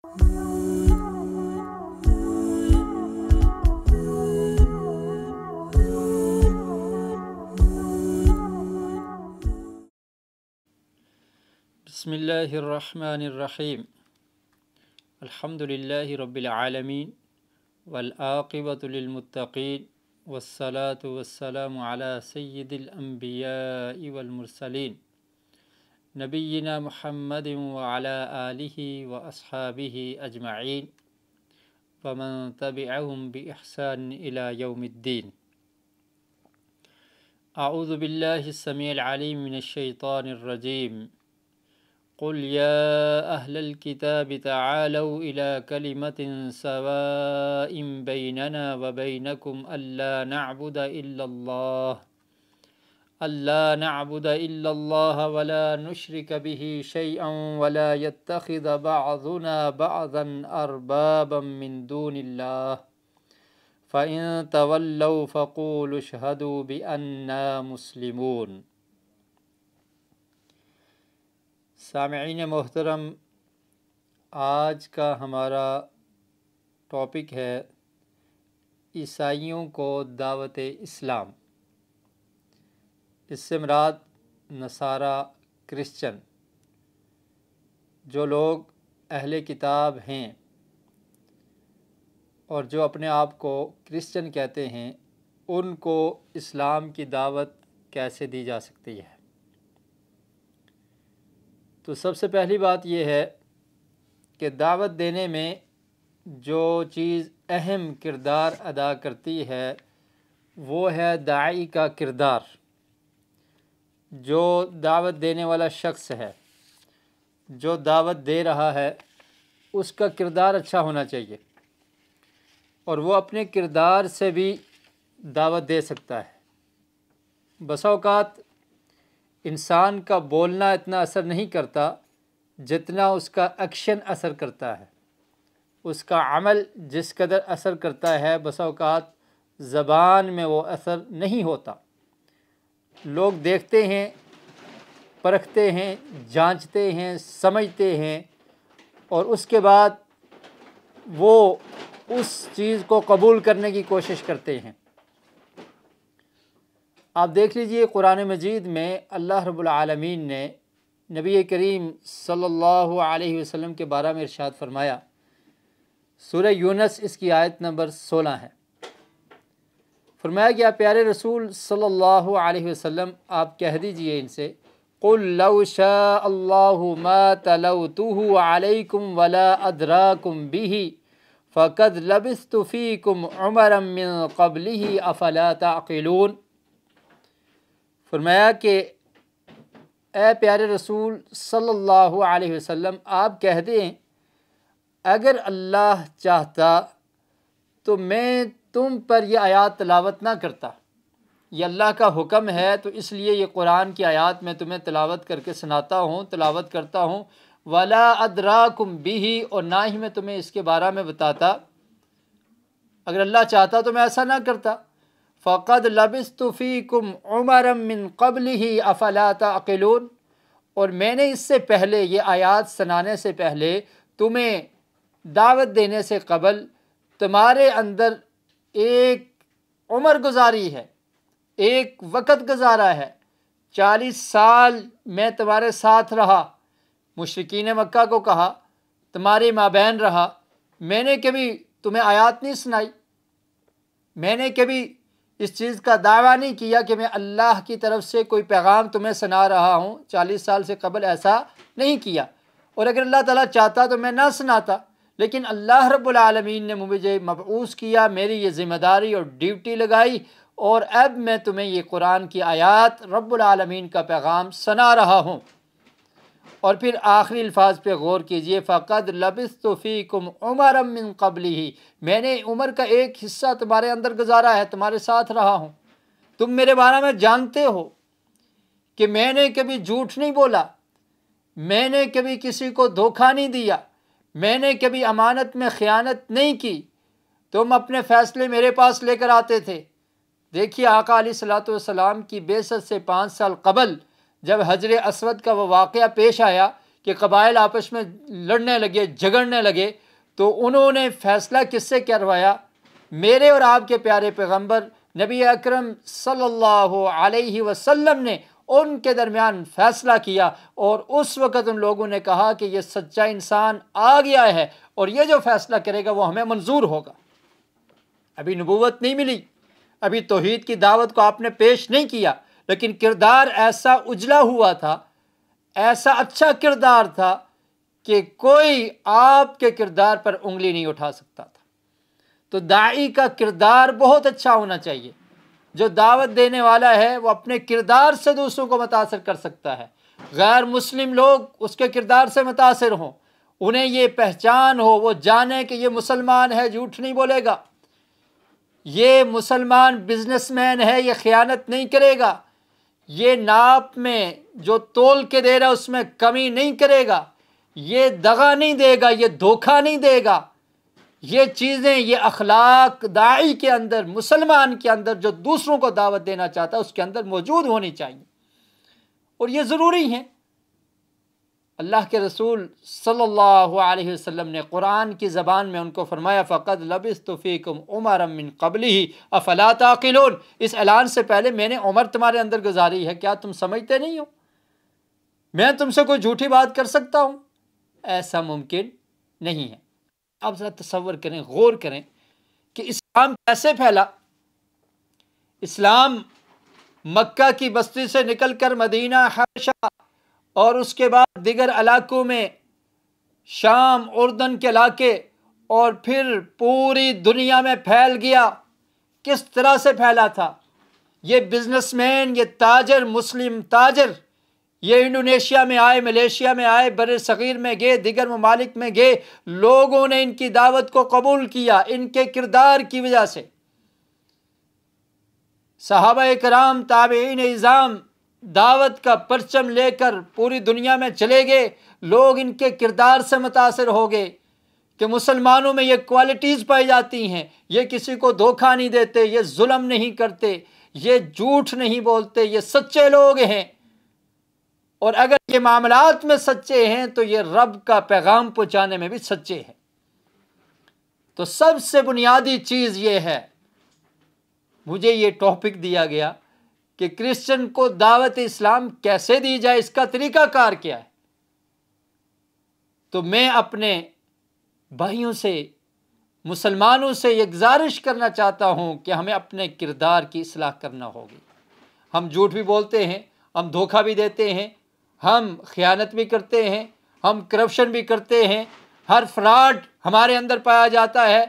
بسم الله الرحمن الرحيم الحمد لله رب العالمين والآقبة للمتقين والصلاة والسلام على سيد الأنبياء والمرسلين نبينا محمد وعلى آله وأصحابه أجمعين ومن تبعهم بإحسان إلى يوم الدين أعوذ بالله السميع العليم من الشيطان الرجيم قل يا أهل الكتاب تعالوا إلى كلمة سواء بيننا وبينكم ألا نعبد إلا الله अल्ला नबुद वला नशरक बिही शैअ वला यत्तखिद बाज़न फ़क़ूल बन्ना मुस्लिमून सामीन मोहतरम आज का हमारा टॉपिक है ईसाइयों को दावत इस्लाम इससे मराद नसारा क्रिश्चन जो लोग अहले किताब हैं और जो अपने आप को क्रिश्चन कहते हैं उनको इस्लाम की दावत कैसे दी जा सकती है तो सबसे पहली बात यह है कि दावत देने में जो चीज़ अहम किरदार अदा करती है वो है दाई का किरदार जो दावत देने वाला शख्स है जो दावत दे रहा है उसका किरदार अच्छा होना चाहिए और वो अपने किरदार से भी दावत दे सकता है बसाओकात इंसान का बोलना इतना असर नहीं करता जितना उसका एक्शन असर करता है उसका अमल जिस कदर असर करता है बसाओकात ज़बान में वो असर नहीं होता लोग देखते हैं परखते हैं जांचते हैं समझते हैं और उसके बाद वो उस चीज़ को कबूल करने की कोशिश करते हैं आप देख लीजिए कुरान मजीद में अल्लाह रबालमीन ने नबी करीम सल्लल्लाहु अलैहि वसल्लम के बारे में इरशाद फरमाया सूर्य यूनस इसकी आयत नंबर सोलह है फरमाया गया प्यारे रसूल सल्लल्लाहु अलैहि वसल्लम आप कह दीजिए इनसे कुल्लातलतुम वला अदराकुम बिही फ़कद लबिस्तफ़ीकुम उमरम कबल ही अफला फरमाया कि ए प्यारे रसूल सल्लल्लाहु अलैहि वसल्लम आप कह दें अगर अल्लाह चाहता तो मैं तुम पर यह आयात तलावत ना करता ये अल्लाह का हुक्म है तो इसलिए ये कुरान की आयात मैं तुम्हें तलावत करके सुनाता हूँ तलावत करता हूँ वला अदरा कुम बिही और ना ही मैं तुम्हें इसके बारे में बताता अगर अल्लाह चाहता तो मैं ऐसा ना करता फ़कद लबिस तुफ़ी कुम उमरमिन कबल ही अफलाता अकेलून और मैंने इससे पहले ये आयात सुनाने से पहले तुम्हें दावत देने से कबल तुम्हारे अंदर एक उम्र गुजारी है एक वक़्त गुजारा है चालीस साल मैं तुम्हारे साथ रहा मुशरकिन मक्का को कहा तुम्हारी माँ बहन रहा मैंने कभी तुम्हें आयात नहीं सुनाई मैंने कभी इस चीज़ का दावा नहीं किया कि मैं अल्लाह की तरफ से कोई पैगाम तुम्हें सुना रहा हूँ चालीस साल से कबल ऐसा नहीं किया और अगर अल्लाह ताला चाहता तो मैं ना सुनाता लेकिन अल्लाह रब्लमीन ने मुझे मबूस किया मेरी ये ज़िम्मेदारी और ड्यूटी लगाई और अब मैं तुम्हें ये कुरान की आयात रबालमीन का पैगाम सुना रहा हूँ और फिर आखिरी अल्फाज पे गौर कीजिए फ़कद लबिस कुम उमर अमिन कबली ही मैंने उम्र का एक हिस्सा तुम्हारे अंदर गुजारा है तुम्हारे साथ रहा हूँ तुम मेरे बारे में जानते हो कि मैंने कभी झूठ नहीं बोला मैंने कभी किसी को धोखा नहीं दिया मैंने कभी अमानत में ख़ियानत नहीं की तुम अपने फ़ैसले मेरे पास लेकर आते थे देखिए आका सलाम की बेसत से पाँच साल कबल जब हजर असवद का वह वाक़ पेश आया कि कबाइल आपस में लड़ने लगे झगड़ने लगे तो उन्होंने फ़ैसला किससे करवाया मेरे और आपके प्यारे पैगम्बर नबी अक्रम सल्ला वसम ने उनके दरमियान फ़ैसला किया और उस वक़्त उन लोगों ने कहा कि यह सच्चा इंसान आ गया है और यह जो फ़ैसला करेगा वह हमें मंजूर होगा अभी नबूवत नहीं मिली अभी तोहद की दावत को आपने पेश नहीं किया लेकिन किरदार ऐसा उजला हुआ था ऐसा अच्छा किरदार था कि कोई आपके किरदार पर उंगली नहीं उठा सकता था तो दाई का किरदार बहुत अच्छा होना चाहिए जो दावत देने वाला है वो अपने किरदार से दूसरों को मुतासर कर सकता है गैर मुस्लिम लोग उसके किरदार से मुतासर हों उन्हें ये पहचान हो वो जाने कि ये मुसलमान है झूठ नहीं बोलेगा ये मुसलमान बिजनेसमैन है ये ख़यानत नहीं करेगा ये नाप में जो तोल के दे रहा है उसमें कमी नहीं करेगा ये दगा नहीं देगा ये धोखा नहीं देगा ये चीज़ें ये अखलाक दाई के अंदर मुसलमान के अंदर जो दूसरों को दावत देना चाहता है उसके अंदर मौजूद होनी चाहिए और ये ज़रूरी हैं अल्लाह के रसूल सल्लल्लाहु अलैहि वसल्लम ने कुरान की ज़बान में उनको फरमाया फ़कत लबिस तोफ़ीकुम उमर मिन कबली ही अफला इस ऐलान से पहले मैंने उमर तुम्हारे अंदर गुजारी है क्या तुम समझते नहीं हो मैं तुमसे कोई झूठी बात कर सकता हूँ ऐसा मुमकिन नहीं है आप ज़रा तस्वर करें गौर करें कि इस्लाम कैसे फैला इस्लाम मक्का की बस्ती से निकल कर मदीना हबशा और उसके बाद दिगर इलाकों में शाम उर्दन के इलाके और फिर पूरी दुनिया में फैल गया किस तरह से फैला था ये बिजनेसमैन ये ताजर मुस्लिम ताजर ये इंडोनेशिया में आए मलेशिया में आए बर सग़ीर में गए दिगर ममालिक में गए लोगों ने इनकी दावत को कबूल किया इनके किरदार की वजह से साहब कराम ताब इज़ाम दावत का परचम लेकर पूरी दुनिया में चले गए लोग इनके किरदार से मुतासर हो गए कि मुसलमानों में ये क्वालिटीज़ पाई जाती हैं ये किसी को धोखा नहीं देते ये म नहीं करते ये झूठ नहीं बोलते ये सच्चे लोग हैं और अगर ये मामलात में सच्चे हैं तो ये रब का पैगाम पहुंचाने में भी सच्चे हैं तो सबसे बुनियादी चीज़ ये है मुझे ये टॉपिक दिया गया कि क्रिश्चियन को दावत इस्लाम कैसे दी जाए इसका तरीक़ाकार क्या है तो मैं अपने भाइयों से मुसलमानों से यह गुजारिश करना चाहता हूं कि हमें अपने किरदार की असलाह करना होगी हम झूठ भी बोलते हैं हम धोखा भी देते हैं हम ख़यानत भी करते हैं हम करप्शन भी करते हैं हर फ्रॉड हमारे अंदर पाया जाता है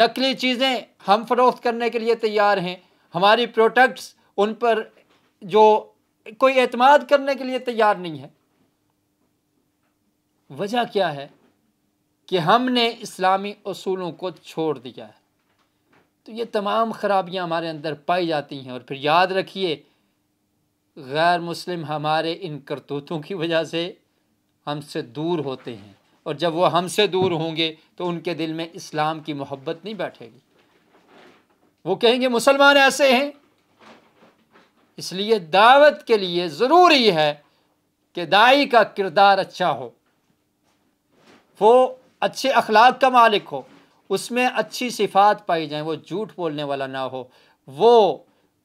नकली चीज़ें हम फरोख्त करने के लिए तैयार हैं हमारी प्रोडक्ट्स उन पर जो कोई एतमाद करने के लिए तैयार नहीं है वजह क्या है कि हमने इस्लामी असूलों को छोड़ दिया है तो ये तमाम ख़राबियाँ हमारे अंदर पाई जाती हैं और फिर याद रखिए गैर मुस्लिम हमारे इन करतूतों की वजह से हमसे दूर होते हैं और जब वो हमसे दूर होंगे तो उनके दिल में इस्लाम की मोहब्बत नहीं बैठेगी वो कहेंगे मुसलमान ऐसे हैं इसलिए दावत के लिए ज़रूरी है कि दाई का किरदार अच्छा हो वो अच्छे अखलाक का मालिक हो उसमें अच्छी सिफात पाई जाए वो झूठ बोलने वाला ना हो वो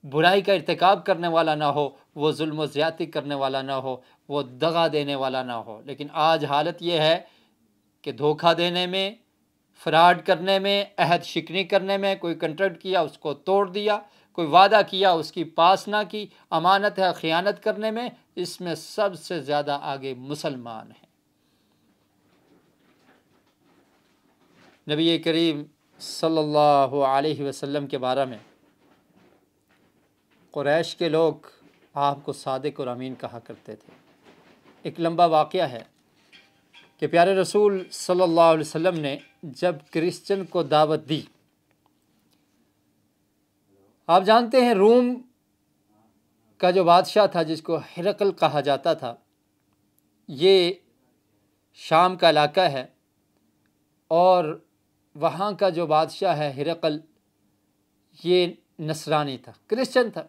बुराई का इरतकब करने वाला ना हो वो जुल्म ज़्यादती करने वाला ना हो वो दगा देने वाला ना हो लेकिन आज हालत यह है कि धोखा देने में फ्राड करने में अहद शिकनी करने में कोई कंट्रैक्ट किया उसको तोड़ दिया कोई वादा किया उसकी पास ना की अमानत है ख़ियानत करने में इसमें सबसे ज़्यादा आगे मुसलमान हैं नबी करीम सल्लल्लाहु अलैहि वसल्लम के बारे में क्रैश के लोग आपको सादक और अमीन कहा करते थे एक लंबा वाक़ है कि प्यारे रसूल सल्लल्लाहु अलैहि वसल्लम ने जब क्रिश्चन को दावत दी आप जानते हैं रोम का जो बादशाह था जिसको हिरकल कहा जाता था ये शाम का इलाका है और वहाँ का जो बादशाह है हिरकल ये नसरानी था क्रिश्चन था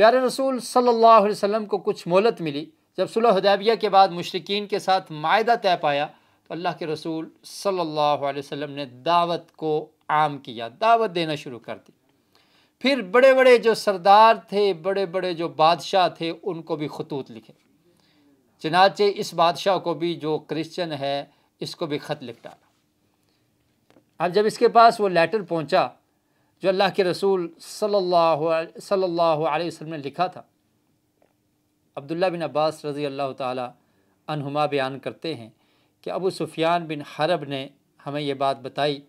प्यारे रसूल सल्लल्लाहु अलैहि वसल्लम को कुछ मोहलत मिली जब सुलह हदैबिया के बाद मुशरकिन के साथ मायदा तय पाया तो अल्लाह के रसूल सल्लल्लाहु अलैहि वसल्लम ने दावत को आम किया दावत देना शुरू कर दी फिर बड़े बड़े जो सरदार थे बड़े बड़े जो बादशाह थे उनको भी खतूत लिखे चनाचे इस बादशाह को भी जो क्रिश्चन है इसको भी ख़त लिख डाला अब जब इसके पास वो लेटर पहुँचा जो अल्लाह के रसूल सल्लल्लाहु अलैहि वसल्लम ने लिखा था अब्दुल्ला बिन अब्बास रज़ी अल्लाह तहुमा बयान करते हैं कि अबू सुफियान बिन हरब ने हमें ये बात बताई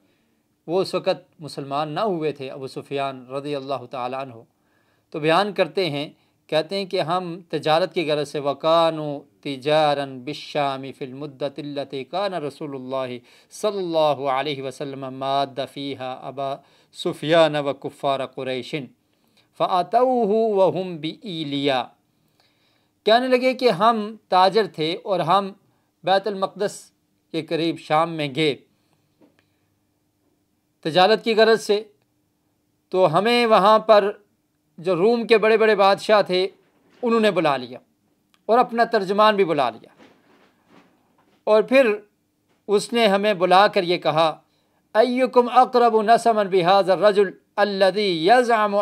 वो उस वक़्त मुसलमान ना हुए थे अबू सुफियान रज़ी अल्लाह तु तो बयान करते हैं कहते हैं कि हम तजारत की गरज से वकान तजारन बिशामी फ़िल्मत कान रसूलुल्लाह सल्लल्लाहु अलैहि वसल्लम मादफ़ीहा अबा सुफियान व कुफ़ार कुरैशिन फ़ातऊ वहम बीलिया कहने लगे कि हम ताजर थे और हम बैतलमक़दस के करीब शाम में गए तजारत की गरज से तो हमें वहाँ पर जो रूम के बड़े बड़े बादशाह थे उन्होंने बुला लिया और अपना तर्जमान भी बुला लिया और फिर उसने हमें बुला कर ये कहा अयुकुम अकरब नसमन बिहाज़र रजुल अल्लदी यज़ाम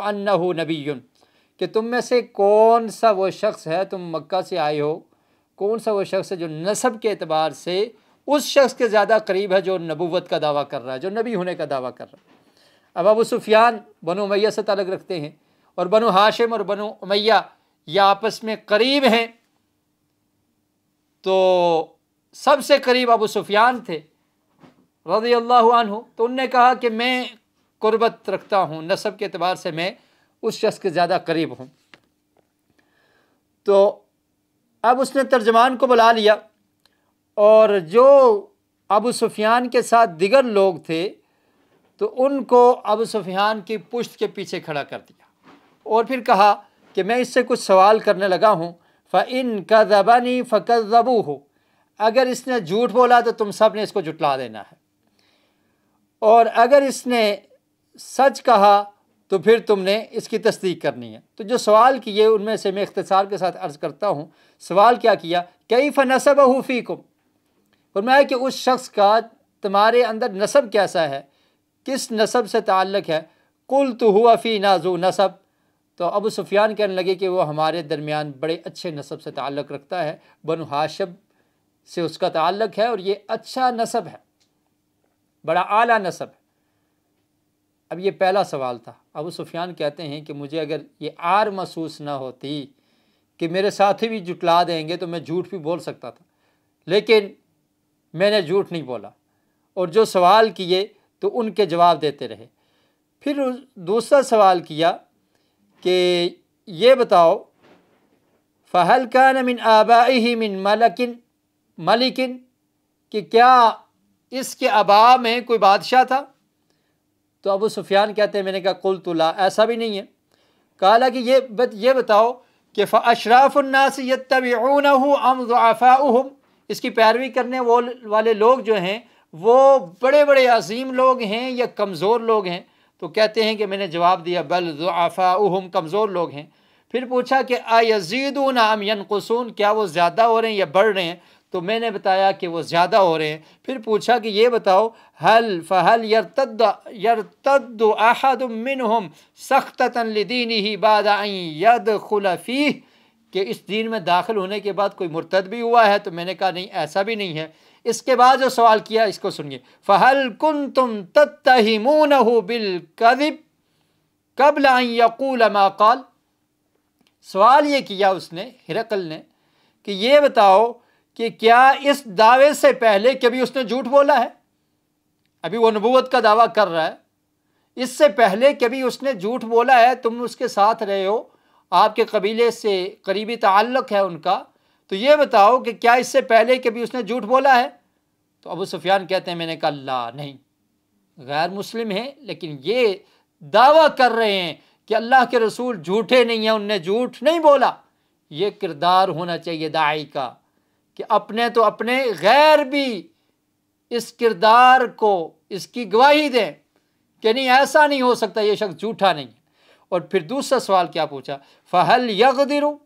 नबी कि तुम में से कौन सा वो शख्स है तुम मक्का से आए हो कौन सा वो शख्स है जो नसब के अतबार से उस शख्स के ज़्यादा करीब है जो नबूवत का दावा कर रहा है जो नबी होने का दावा कर रहा है अब अबू सुफियान बनो मैया से तलग रखते हैं और बनु हाशिम और बनु उमैया यह आपस में करीब हैं तो सबसे करीब अबू सुफियान थे रजी अल्लाह तो उनने कहा कि मैं कुर्बत रखता हूँ नसब के अतबार से मैं उस शख्स के ज़्यादा करीब हूँ तो अब उसने तर्जमान को बुला लिया और जो अबू सुफियान के साथ दिगर लोग थे तो उनको अबू सुफियान की पुश्त के पीछे खड़ा कर दिया और फिर कहा कि मैं इससे कुछ सवाल करने लगा हूँ फ़ इन फ़िन कदबनी फ़कदबू हो अगर इसने झूठ बोला तो तुम सब ने इसको जुटला देना है और अगर इसने सच कहा तो फिर तुमने इसकी तस्दीक करनी है तो जो सवाल किए उनमें से मैं इख्तसार के साथ अर्ज़ करता हूँ सवाल क्या किया कई फ़नसब हूफ़ी को फरमाया कि उस शख्स का तुम्हारे अंदर नसब कैसा है किस नसब से ताल्लक़ है कुल तो हुआ फ़ी नाजू नसब तो अबू सुफियान कहने लगे कि वो हमारे दरमियान बड़े अच्छे नसब से ताल्लक़ रखता है बन हाशब से उसका ताल्लक़ है और ये अच्छा नसब है बड़ा आला नसब है अब ये पहला सवाल था अबू सुफियान कहते हैं कि मुझे अगर ये आर महसूस ना होती कि मेरे साथी भी जुटला देंगे तो मैं झूठ भी बोल सकता था लेकिन मैंने झूठ नहीं बोला और जो सवाल किए तो उनके जवाब देते रहे फिर दूसरा सवाल किया कि ये बताओ फ़हल कान मिन आबाई ही मिन मलकिन मलिकिन कि क्या इसके आबा में कोई बादशाह था तो अबू सुफियान कहते हैं मैंने कहा कुल तुला ऐसा भी नहीं है कहा कि ये बत ये बताओ कि फ़राफ़ुलनास यतबून अम ज़ाफ़ा इसकी पैरवी करने वो वाले लोग जो हैं वो बड़े बड़े अजीम लोग हैं या कमज़ोर लोग हैं तो कहते हैं कि मैंने जवाब दिया बल हम कमज़ोर लोग हैं फिर पूछा कि आयजीदून अम यनकसून क्या वो ज़्यादा हो रहे हैं या बढ़ रहे हैं तो मैंने बताया कि वो ज़्यादा हो रहे हैं फिर पूछा कि ये बताओ हल फ़हल यरतद यरतद सख्त सख्तन लदीन ही बाद यद खुलफ़ी कि इस दिन में दाखिल होने के बाद कोई मुर्तद भी हुआ है तो मैंने कहा नहीं ऐसा भी नहीं है इसके बाद जो सवाल किया इसको सुनिए फ़हल कुन तुम तत्मून बिल कदिब कबल यकूल माकाल सवाल ये किया उसने हिरकल ने कि ये बताओ कि क्या इस दावे से पहले कभी उसने झूठ बोला है अभी वो नबूत का दावा कर रहा है इससे पहले कभी उसने झूठ बोला है तुम उसके साथ रहे हो आपके कबीले से करीबी ताल्लुक़ है उनका तो ये बताओ कि क्या इससे पहले कभी उसने झूठ बोला है तो अबू सुफियान कहते हैं मैंने कहा ला नहीं गैर मुस्लिम हैं लेकिन ये दावा कर रहे हैं कि अल्लाह के रसूल झूठे नहीं हैं उनने झूठ नहीं बोला ये किरदार होना चाहिए दाई का कि अपने तो अपने गैर भी इस किरदार को इसकी गवाही दें कि नहीं ऐसा नहीं हो सकता ये शख्स झूठा नहीं है और फिर दूसरा सवाल क्या पूछा फ़हल यकदिरू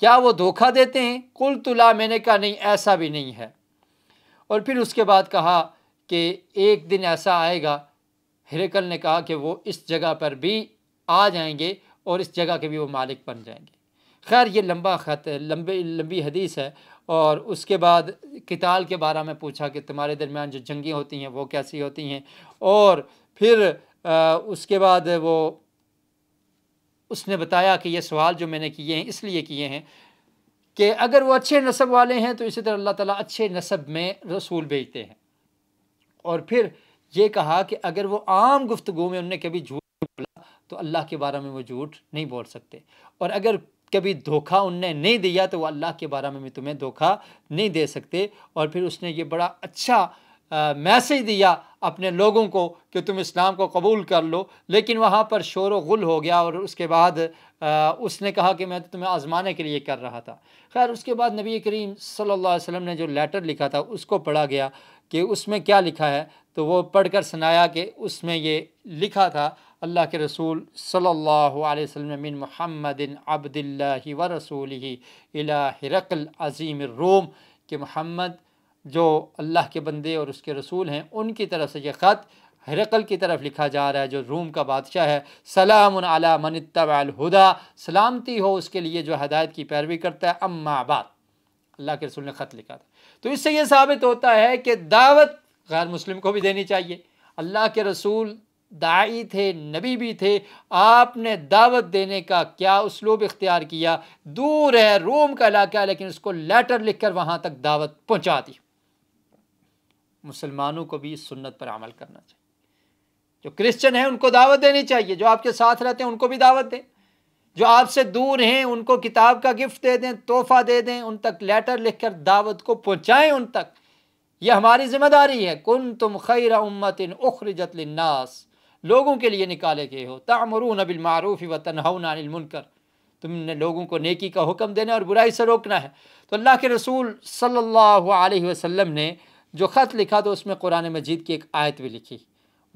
क्या वो धोखा देते हैं कुल तुला मैंने कहा नहीं ऐसा भी नहीं है और फिर उसके बाद कहा कि एक दिन ऐसा आएगा हिरकल ने कहा कि वो इस जगह पर भी आ जाएंगे और इस जगह के भी वो मालिक बन जाएंगे खैर ये लंबा खत लंबी लंबी हदीस है और उसके बाद किताल के बारे में पूछा कि तुम्हारे दरमियान जो जंगी होती हैं वो कैसी होती हैं और फिर आ, उसके बाद वो उसने बताया कि ये सवाल जो मैंने किए हैं इसलिए किए हैं कि अगर वो अच्छे नसब वाले हैं तो इसी तरह अल्लाह ताला अच्छे नसब में रसूल भेजते हैं और फिर ये कहा कि अगर वो आम गुफ्तु में उनने कभी झूठ बोला तो अल्लाह के बारे में वो झूठ नहीं बोल सकते और अगर कभी धोखा उनने नहीं दिया तो वो अल्लाह के बारे में भी तुम्हें धोखा नहीं दे सकते और फिर उसने ये बड़ा अच्छा मैसेज दिया अपने लोगों को कि तुम इस्लाम को कबूल कर लो लेकिन वहाँ पर शोर गुल हो गया और उसके बाद आ, उसने कहा कि मैं तो तुम्हें आज़माने के लिए कर रहा था खैर उसके बाद नबी करीम सल्लल्लाहु अलैहि वसल्लम ने जो लेटर लिखा था उसको पढ़ा गया कि उसमें क्या लिखा है तो वो पढ़कर सुनाया कि उसमें ये लिखा था अल्लाह के रसूल सल्लल्लाहु अलैहि वसल्लम मिन व रसूल ही अला हिरकल अज़ीम रोम कि मोहम्मद जो अल्लाह के बंदे और उसके रसूल हैं उनकी तरफ से ये ख़त हरकल की तरफ लिखा जा रहा है जो रूम का बादशाह है सलाम अला मन तबालहुदा सलामती हो उसके लिए जो हदायत की पैरवी करता है अम्मा अल्लाह के रसूल ने ख़त लिखा था तो इससे ये साबित होता है कि दावत गैर मुस्लिम को भी देनी चाहिए अल्लाह के रसूल दाई थे नबी भी थे आपने दावत देने का क्या उसलूब इख्तियार किया दूर है रोम का इलाका है लेकिन उसको लेटर लिखकर वहाँ तक दावत पहुँचा दी मुसलमानों को भी इस सुन्नत पर अमल करना चाहिए जो क्रिश्चियन हैं उनको दावत देनी चाहिए जो आपके साथ रहते हैं उनको भी दावत दें जो आपसे दूर हैं उनको किताब का गिफ्ट दे दें तोहफ़ा दे दें उन तक लेटर लिख कर दावत को पहुँचाएँ उन तक यह हमारी जिम्मेदारी है कन तुम खैर उम्मतिन उखर लन्नास लोगों के लिए निकाले गए हो तमरून बिलमारूफ़ी वतन तनहनामुनकर तुमने लोगों को नेकी का हुक्म देना और बुराई से रोकना है तो अल्लाह के रसूल सल्ला वसम ने जो ख़त लिखा तो उसमें कुरान मजीद की एक आयत भी लिखी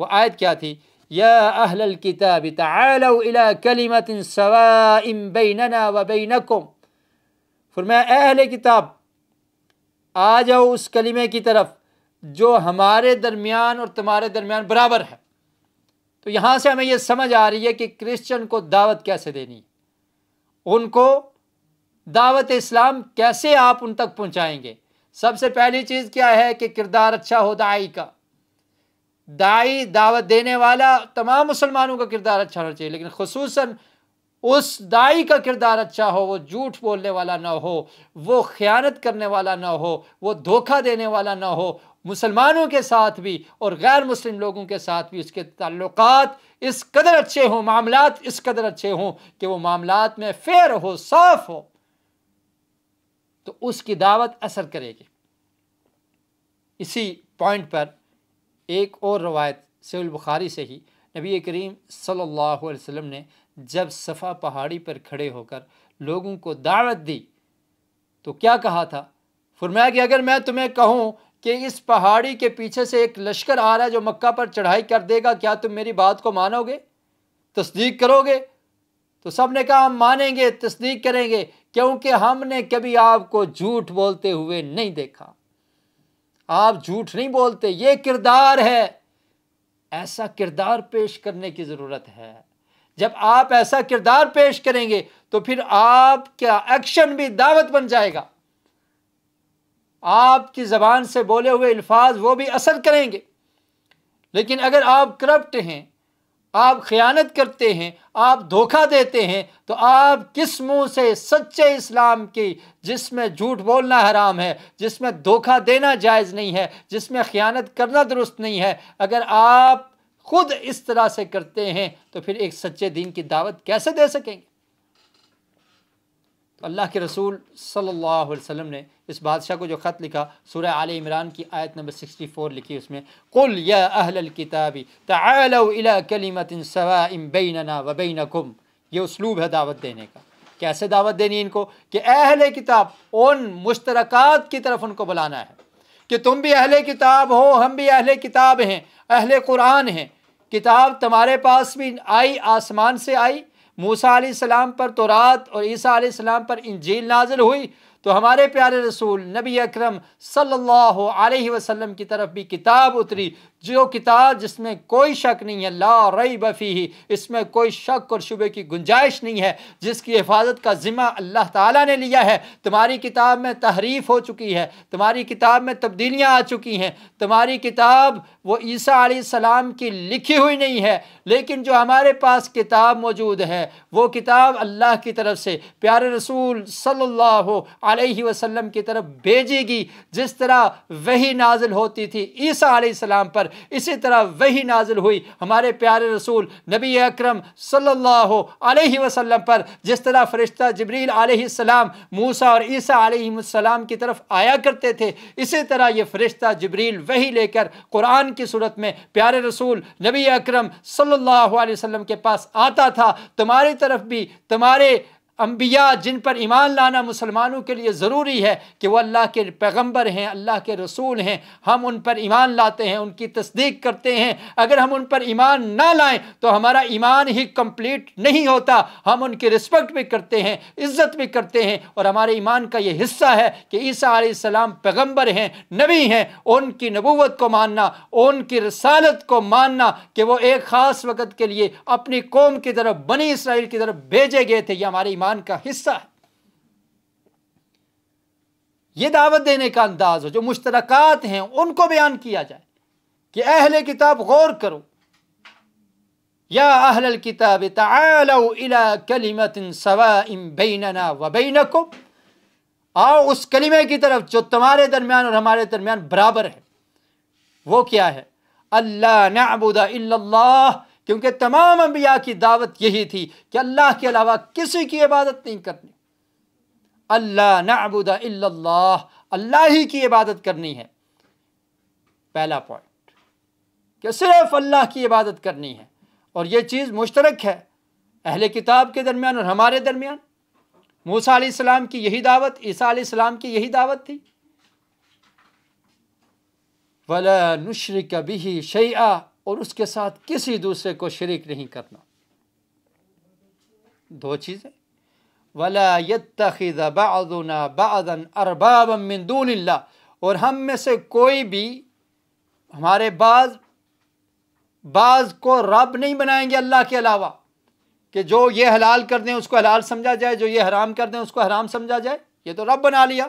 वो आयत क्या थी या अहल किताब कलीमत व फरमाया अहल किताब आ जाओ उस कलीमे की तरफ जो हमारे दरमियान और तुम्हारे दरमियान बराबर है तो यहाँ से हमें यह समझ आ रही है कि क्रिश्चन को दावत कैसे देनी उनको दावत इस्लाम कैसे आप उन तक पहुँचाएँगे सबसे पहली चीज़ क्या है कि किरदार अच्छा हो दाई का दाई दावत देने वाला तमाम मुसलमानों का किरदार अच्छा होना चाहिए लेकिन खसूस उस दाई का किरदार अच्छा हो वो झूठ बोलने वाला ना हो वो ख्यानत करने वाला ना हो वो धोखा देने वाला ना हो मुसलमानों के साथ भी और गैर मुस्लिम लोगों के साथ भी उसके ताल्लुक इस कदर अच्छे हों मामला इस कदर अच्छे हों कि वो मामला में फेयर हो साफ हो तो उसकी दावत असर करेगी इसी पॉइंट पर एक और रवायत सेल बुखारी से ही नबी करीम सल्लल्लाहु अलैहि वसल्लम ने जब सफ़ा पहाड़ी पर खड़े होकर लोगों को दावत दी तो क्या कहा था फरमाया कि अगर मैं तुम्हें कहूँ कि इस पहाड़ी के पीछे से एक लश्कर आ रहा है जो मक्का पर चढ़ाई कर देगा क्या तुम मेरी बात को मानोगे तस्दीक करोगे तो सब ने कहा हम मानेंगे तस्दीक करेंगे क्योंकि हमने कभी आपको झूठ बोलते हुए नहीं देखा आप झूठ नहीं बोलते ये किरदार है ऐसा किरदार पेश करने की ज़रूरत है जब आप ऐसा किरदार पेश करेंगे तो फिर आपका एक्शन भी दावत बन जाएगा आपकी ज़बान से बोले हुए अल्फाज वो भी असर करेंगे लेकिन अगर आप करप्ट हैं आप ख़यानत करते हैं आप धोखा देते हैं तो आप किस मुंह से सच्चे इस्लाम की जिसमें झूठ बोलना हराम है जिसमें धोखा देना जायज़ नहीं है जिसमें ख़यानत करना दुरुस्त नहीं है अगर आप खुद इस तरह से करते हैं तो फिर एक सच्चे दीन की दावत कैसे दे सकेंगे तो अल्लाह के रसूल सल्लल्लाहु अलैहि वसल्लम ने इस बादशाह को जो ख़त लिखा सूर्य आल इमरान की आयत नंबर सिक्सटी फ़ोर लिखी उसमें कुल या अहल किताबी तलीमत सवाम बैनना व बैन कुम ये उसलूब है दावत देने का कैसे दावत देनी इनको कि अहल किताब उन मुश्तरक की तरफ उनको बुलाना है कि तुम भी अहल किताब हो हम भी अहल किताब हैं अहल कुरान हैं किताब तुम्हारे पास भी आई आसमान से आई मूसा सलाम पर तो रात और ईसा सलाम पर इंजील नाजिल हुई तो हमारे प्यारे रसूल नबी अकरम सल्लल्लाहु अलैहि वसल्लम की तरफ भी किताब उतरी जो किताब जिसमें कोई शक नहीं है ला रई बफ़ी ही इसमें कोई शक और शुबे की गुंजाइश नहीं है जिसकी हिफाजत का ज़िम्मा अल्लाह ताला ने लिया है तुम्हारी किताब में तहरीफ़ हो चुकी है तुम्हारी किताब में तब्दीलियाँ आ चुकी हैं तुम्हारी किताब वो ईसा सलाम की लिखी हुई नहीं है लेकिन जो हमारे पास किताब मौजूद है वो किताब अल्लाह की तरफ से प्यारे रसूल सल्लल्लाहु अलैहि वसल्लम की तरफ भेजेगी जिस तरह वही नाजिल होती थी ईसा सलाम पर इसी तरह वही नाजिल हुई हमारे प्यारे रसूल नबी अक्रम सल्लल्लाहु अलैहि पर जिस तरह फ़रिश्ता जबरील आलाम मूसा और ईसा आसमाम की तरफ आया करते थे इसी तरह ये फ़रिश्ता जबरील वही लेकर कुरान की सूरत में प्यारे रसूल नबी अकरम सल्लल्लाहु अलैहि वसल्लम के पास आता था तुम्हारी तरफ भी तुम्हारे अम्बिया जिन पर ईमान लाना मुसलमानों के लिए ज़रूरी है कि वह अल्लाह के पैगम्बर हैं अल्लाह के रसूल हैं हम उन पर ईमान लाते हैं उनकी तस्दीक करते हैं अगर हम उन पर ईमान ना लाएँ तो हमारा ईमान ही कम्प्लीट नहीं होता हम उनकी रिस्पेक्ट भी करते हैं इज़्ज़त भी करते हैं और हमारे ईमान का ये हिस्सा है कि ईसा आलाम पैगम्बर हैं नबी हैं उनकी नबूत को मानना उनकी रसालत को मानना कि वो एक ख़ास वक़्त के लिए अपनी कौम की तरफ बनी इसराइल की तरफ भेजे गए थे ये हमारे ईमान ईमान का हिस्सा है ये दावत देने का अंदाज हो जो मुश्तरक हैं उनको बयान किया जाए कि अहल किताब गौर करो या अहल किताब इला कलिमत बैनना व को आओ उस कलिमे की तरफ जो तुम्हारे दरमियान और हमारे दरमियान बराबर है वो क्या है अल्लाह नबुदा क्योंकि तमाम अंबिया की दावत यही थी कि अल्लाह के अलावा किसी की इबादत नहीं करनी अल्लाह नबूदा अल्लाह ही की इबादत करनी है पहला पॉइंट कि सिर्फ अल्लाह की इबादत करनी है और यह चीज़ मुश्तरक है अहले किताब के दरमियान और हमारे दरमियान मूसा सलाम की यही दावत ईसा सलाम की यही दावत थी वला नुशर कभी शैया और उसके साथ किसी दूसरे को शरीक नहीं करना दो चीज़ें वला यत्तखिदना अरबाब अरबाबमिनदून और हम में से कोई भी हमारे बाज बाज को रब नहीं बनाएंगे अल्लाह के अलावा कि जो ये हलाल कर दें उसको हलाल समझा जाए जो ये हराम कर दें उसको हराम समझा जाए ये तो रब बना लिया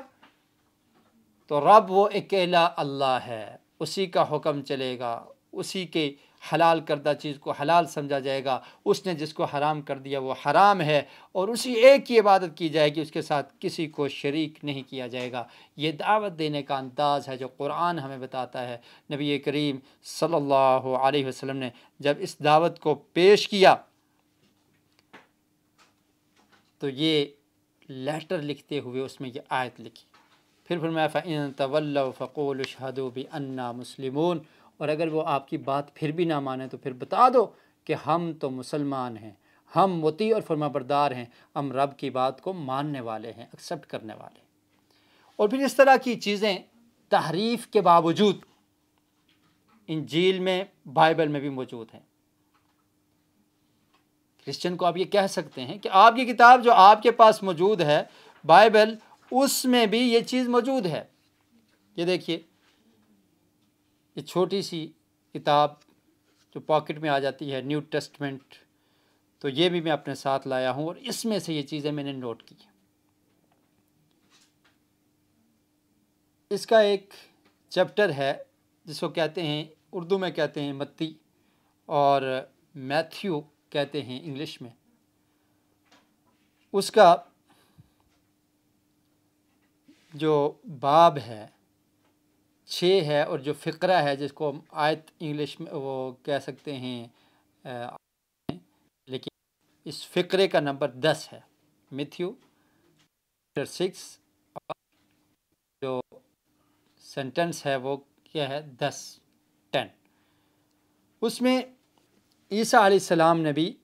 तो रब वो अकेला अल्लाह है उसी का हुक्म चलेगा उसी के हलाल करदा चीज़ को हलाल समझा जाएगा उसने जिसको हराम कर दिया वो हराम है और उसी एक की इबादत की जाएगी उसके साथ किसी को शरीक नहीं किया जाएगा ये दावत देने का अंदाज़ है जो कुरान हमें बताता है नबी करीम सल्लल्लाहु अलैहि वसल्लम ने जब इस दावत को पेश किया तो ये लेटर लिखते हुए उसमें ये आयत लिखी फिर फिर मैं फ़ैन तवल्ल फ़कोल शहदोबी अन्ना मुसलिमून और अगर वो आपकी बात फिर भी ना माने तो फिर बता दो कि हम तो मुसलमान हैं हम मोती और फरमाबरदार हैं हम रब की बात को मानने वाले हैं एक्सेप्ट करने वाले हैं और फिर इस तरह की चीज़ें तहरीफ के बावजूद इंजील में बाइबल में भी मौजूद हैं क्रिश्चियन को आप ये कह सकते हैं कि आपकी किताब जो आपके पास मौजूद है बाइबल उसमें भी ये चीज़ मौजूद है ये देखिए ये छोटी सी किताब जो पॉकेट में आ जाती है न्यू टेस्टमेंट तो ये भी मैं अपने साथ लाया हूँ और इसमें से ये चीज़ें मैंने नोट की इसका एक चैप्टर है जिसको कहते हैं उर्दू में कहते हैं मत्ती और मैथ्यू कहते हैं इंग्लिश में उसका जो बाब है छः है और जो फ़करा है जिसको हम आयत इंग्लिश में वो कह सकते हैं लेकिन इस फ़करे का नंबर दस है मिथ्यू चैप्टर सिक्स जो सेंटेंस है वो क्या है दस टेन उसमें ईसा सलाम ने भी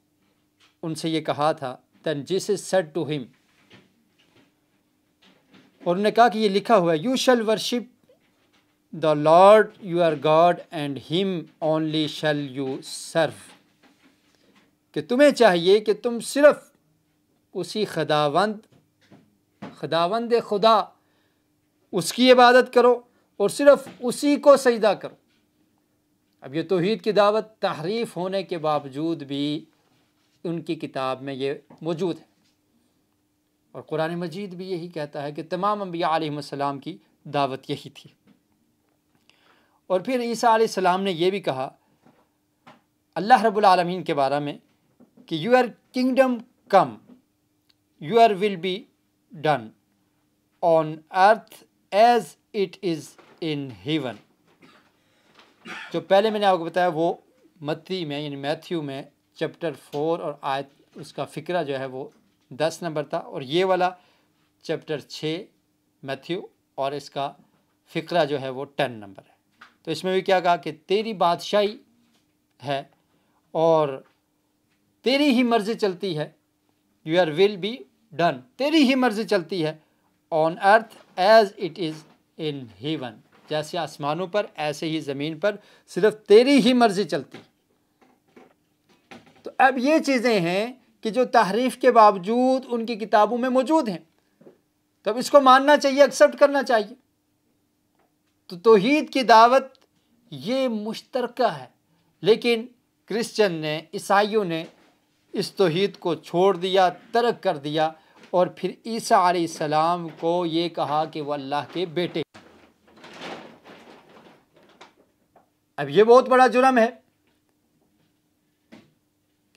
उनसे ये कहा था दैन जिस इज सेट टू हिम और उन्होंने कहा कि ये लिखा हुआ है you shall worship the lord your God and him only shall you serve कि तुम्हें चाहिए कि तुम सिर्फ उसी खदावंद खदावंद खुदा उसकी इबादत करो और सिर्फ उसी को सजदा करो अब ये तोहद की दावत तहरीफ होने के बावजूद भी उनकी किताब में ये मौजूद है और कुरान मजीद भी यही कहता है कि तमाम अम्बिया आलम की दावत यही थी और फिर ईसा सलाम ने यह भी कहा अल्लाह रबालमीन के बारे में कि your kingdom come your will be done on earth as it is in heaven जो पहले मैंने आपको बताया वो मत्ती में यानी मैथ्यू में चैप्टर फोर और आयत उसका फ़िक्रा जो है वो दस नंबर था और ये वाला चैप्टर छः मैथ्यू और इसका फ़िक्रा जो है वो टेन नंबर है तो इसमें भी क्या कहा कि तेरी बादशाही है और तेरी ही मर्जी चलती है your will be done तेरी ही मर्जी चलती है on earth as it is in heaven जैसे आसमानों पर ऐसे ही ज़मीन पर सिर्फ तेरी ही मर्ज़ी चलती तो अब ये चीज़ें हैं कि जो तहरीफ़ के बावजूद उनकी किताबों में मौजूद हैं तब तो इसको मानना चाहिए एक्सेप्ट करना चाहिए तो तोहद की दावत ये मुश्तरक है लेकिन क्रिश्चन ने ईसाइयों ने इस तोहद को छोड़ दिया तर्क कर दिया और फिर ईसा सलाम को ये कहा कि वह अल्लाह के बेटे अब ये बहुत बड़ा जुर्म है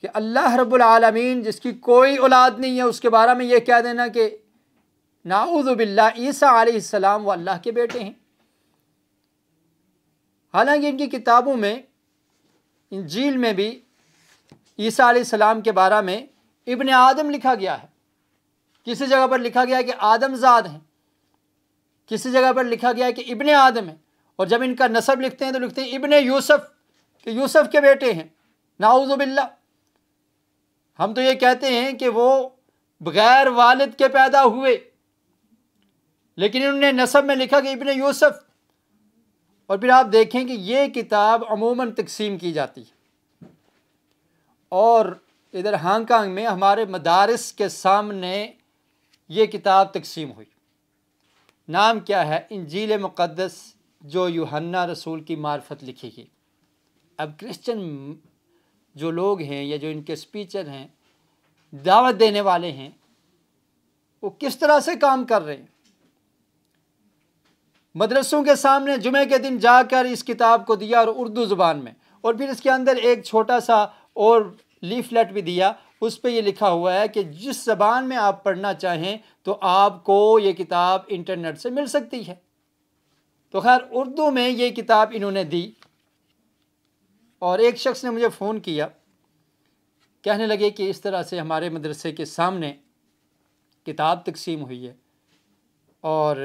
कि अल्लाह रब्लमीन जिसकी कोई औलाद नहीं है उसके बारे में यह कह देना कि नाउज़बिल्ला ईसा सलाम वो अल्लाह के बेटे हैं हालांकि इनकी किताबों में इंजील में भी ईसा सलाम के बारे में इबन आदम लिखा गया है किसी जगह पर लिखा गया है कि आदमजाद हैं किसी जगह पर लिखा गया है कि इबन आदम है और जब इनका नसब लिखते हैं तो लिखते हैं इबन यूसुफ कि यूसुफ के बेटे हैं नाउजुबिल्ला हम तो ये कहते हैं कि वो बग़ैर वालिद के पैदा हुए लेकिन इन्होंने नसब में लिखा कि इबन यूसुफ और फिर आप देखें कि ये किताब अमूमन तकसीम की जाती है और इधर हांगकांग में हमारे मदारस के सामने ये किताब तकसीम हुई नाम क्या है इंजील मुक़दस जो यूहन्ना रसूल की मार्फत लिखी गई अब क्रिश्चन जो लोग हैं या जो इनके स्पीचर हैं दावत देने वाले हैं वो किस तरह से काम कर रहे हैं मदरसों के सामने जुमे के दिन जाकर इस किताब को दिया और उर्दू ज़ुबान में और फिर इसके अंदर एक छोटा सा और लीफलेट भी दिया उस पर यह लिखा हुआ है कि जिस जबान में आप पढ़ना चाहें तो आपको ये किताब इंटरनेट से मिल सकती है तो खैर उर्दू में ये किताब इन्होंने दी और एक शख्स ने मुझे फ़ोन किया कहने लगे कि इस तरह से हमारे मदरसे के सामने किताब तकसीम हुई है और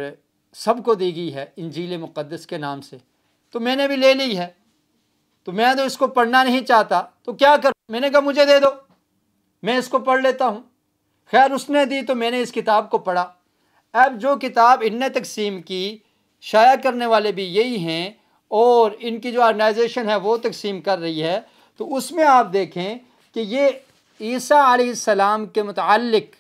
सबको दी गई है इंजील मुक़दस के नाम से तो मैंने भी ले ली है तो मैं तो इसको पढ़ना नहीं चाहता तो क्या कर मैंने कहा मुझे दे दो मैं इसको पढ़ लेता हूँ खैर उसने दी तो मैंने इस किताब को पढ़ा अब जो किताब इन तकसीम की शाया करने वाले भी यही हैं और इनकी जो ऑर्गेनाइजेशन है वो तकसीम कर रही है तो उसमें आप देखें कि ये ईसा सलाम के मतलब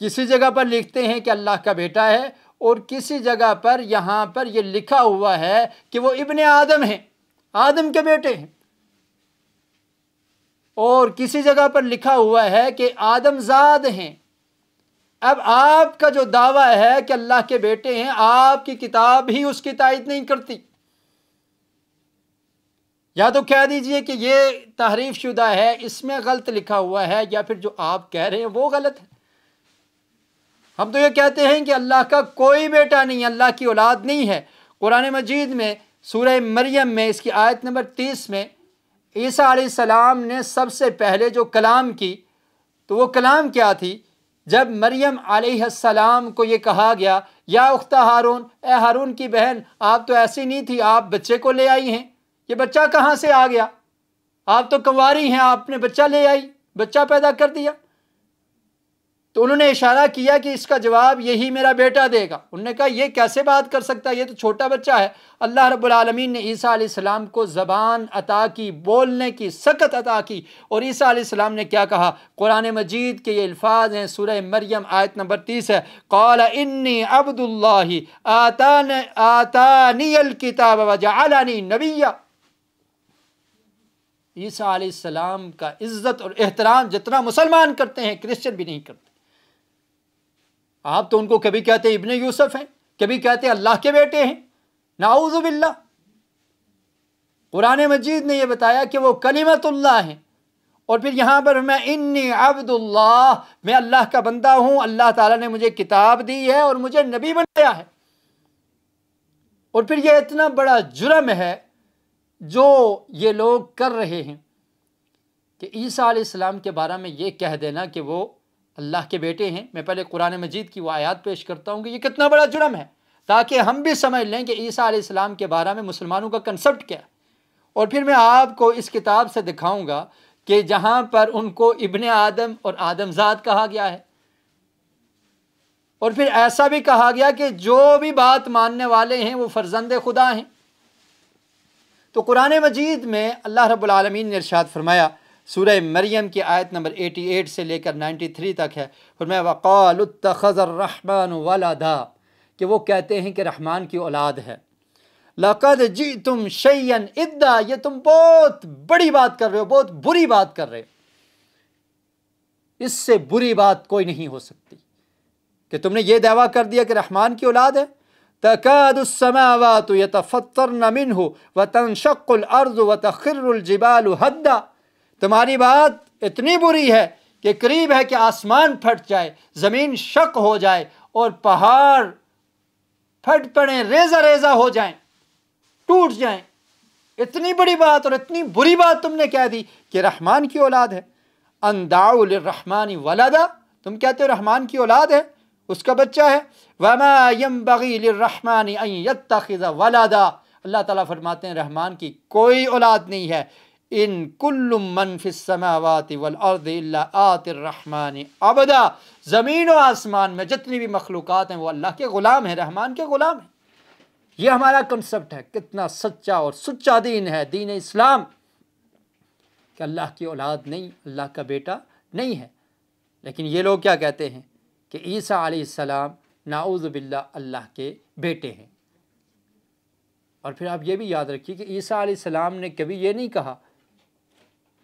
किसी जगह पर लिखते हैं कि अल्लाह का बेटा है और किसी जगह पर यहाँ पर ये लिखा हुआ है कि वो इबन आदम हैं आदम के बेटे हैं और किसी जगह पर लिखा हुआ है कि आदमजाद हैं अब आपका जो दावा है कि अल्लाह के बेटे हैं आपकी किताब ही उसकी तायद नहीं करती या तो कह दीजिए कि ये तहरीफ शुदा है इसमें गलत लिखा हुआ है या फिर जो आप कह रहे हैं वो गलत है हम तो ये कहते हैं कि अल्लाह का कोई बेटा नहीं अल्लाह की औलाद नहीं है कुरान मजीद में सूर्य मरियम में इसकी आयत नंबर तीस में ईसा सलाम ने सबसे पहले जो कलाम की तो वो कलाम क्या थी जब मरियम आसमाम को ये कहा गया या उख्ता हारून ए हारून की बहन आप तो ऐसी नहीं थी आप बच्चे को ले आई हैं ये बच्चा कहाँ से आ गया आप तो कंवारी हैं आपने बच्चा ले आई बच्चा पैदा कर दिया तो उन्होंने इशारा किया कि इसका जवाब यही मेरा बेटा देगा उन्होंने कहा यह कैसे बात कर सकता है ये तो छोटा बच्चा है अल्लाह रब्लमीन ने ईसा को ज़बान अता की बोलने की सकत अता की और ईसा आसमाम ने क्या कहा कुरान मजीद के ये अल्फाज हैं सूर्य मरियम आयत नंबर तीस है कौल इन्नी अब्दुल्ला आतान किताब वजानी ईसा आसमाम का इज़्ज़त और एहतराम जितना मुसलमान करते हैं क्रिश्चन भी नहीं करते आप तो उनको कभी कहते इबन यूसुफ हैं कभी कहते अल्लाह के बेटे हैं नाउजुबिल्ला कुरान मजीद ने यह बताया कि वो कलीमतुल्ला हैं और फिर यहाँ पर मैं इन्नी अब्दुल्ला मैं अल्लाह का बंदा हूँ अल्लाह ताला ने मुझे किताब दी है और मुझे नबी बनाया है और फिर यह इतना बड़ा जुर्म है जो ये लोग कर रहे हैं कि ईसा आसमाम के बारे में ये कह देना कि वो अल्लाह के बेटे हैं मैं पहले कुरान मजीद की वो आयात पेश करता हूँ कि ये कितना बड़ा जुर्म है ताकि हम भी समझ लें कि ईसा आलाम के बारे में मुसलमानों का कंसेप्ट क्या है और फिर मैं आपको इस किताब से दिखाऊँगा कि जहाँ पर उनको इबन आदम और आदमजाद कहा गया है और फिर ऐसा भी कहा गया कि जो भी बात मानने वाले हैं वो फर्जंद खुदा हैं तो कुरान मजीद में अल्लाह रब्लम ने इरशाद फरमाया सूर मरियम की आयत नंबर 88 से लेकर 93 तक है और मैं वाला दा कि वो कहते हैं कि रहमान की औलाद है लक़द जी तुम शैन इद्दा ये तुम बहुत बड़ी बात कर रहे हो बहुत बुरी बात कर रहे हो इससे बुरी बात कोई नहीं हो सकती कि तुमने ये दावा कर दिया कि रहमान की औलाद है यह तफत्तर नमिन हो व शक्ल अर्ज़ व तखिरजिबाल हद्दा तुम्हारी बात इतनी बुरी है कि करीब है कि आसमान फट जाए ज़मीन शक हो जाए और पहाड़ फट पड़े रेजा रेजा हो जाए टूट जाए इतनी बड़ी बात और इतनी बुरी बात तुमने कह दी कि रहमान की औलाद है अंदाउल रहमानी वलादा तुम कहते हो रहमान की औलाद है उसका बच्चा है वमा यम बगील रहमानी वलादा अल्लाह ताला फरमाते हैं रहमान की कोई औलाद नहीं है इन कुल्लुम समावाति वल अर्द आतरहमान अबदा ज़मीन व आसमान में जितनी भी मखलूक़ हैं वो अल्लाह के ग़ुलाम हैं रहमान के ग़ुलाम हैं ये हमारा कंसेप्ट है कितना सच्चा और सच्चा दीन है दीन इस्लाम कि अल्लाह की औलाद नहीं अल्लाह का बेटा नहीं है लेकिन ये लोग क्या कहते हैं कि ईसा आसमाम बिल्ला अल्लाह के बेटे हैं और फिर आप ये भी याद रखिए कि ईसा सलाम ने कभी ये नहीं कहा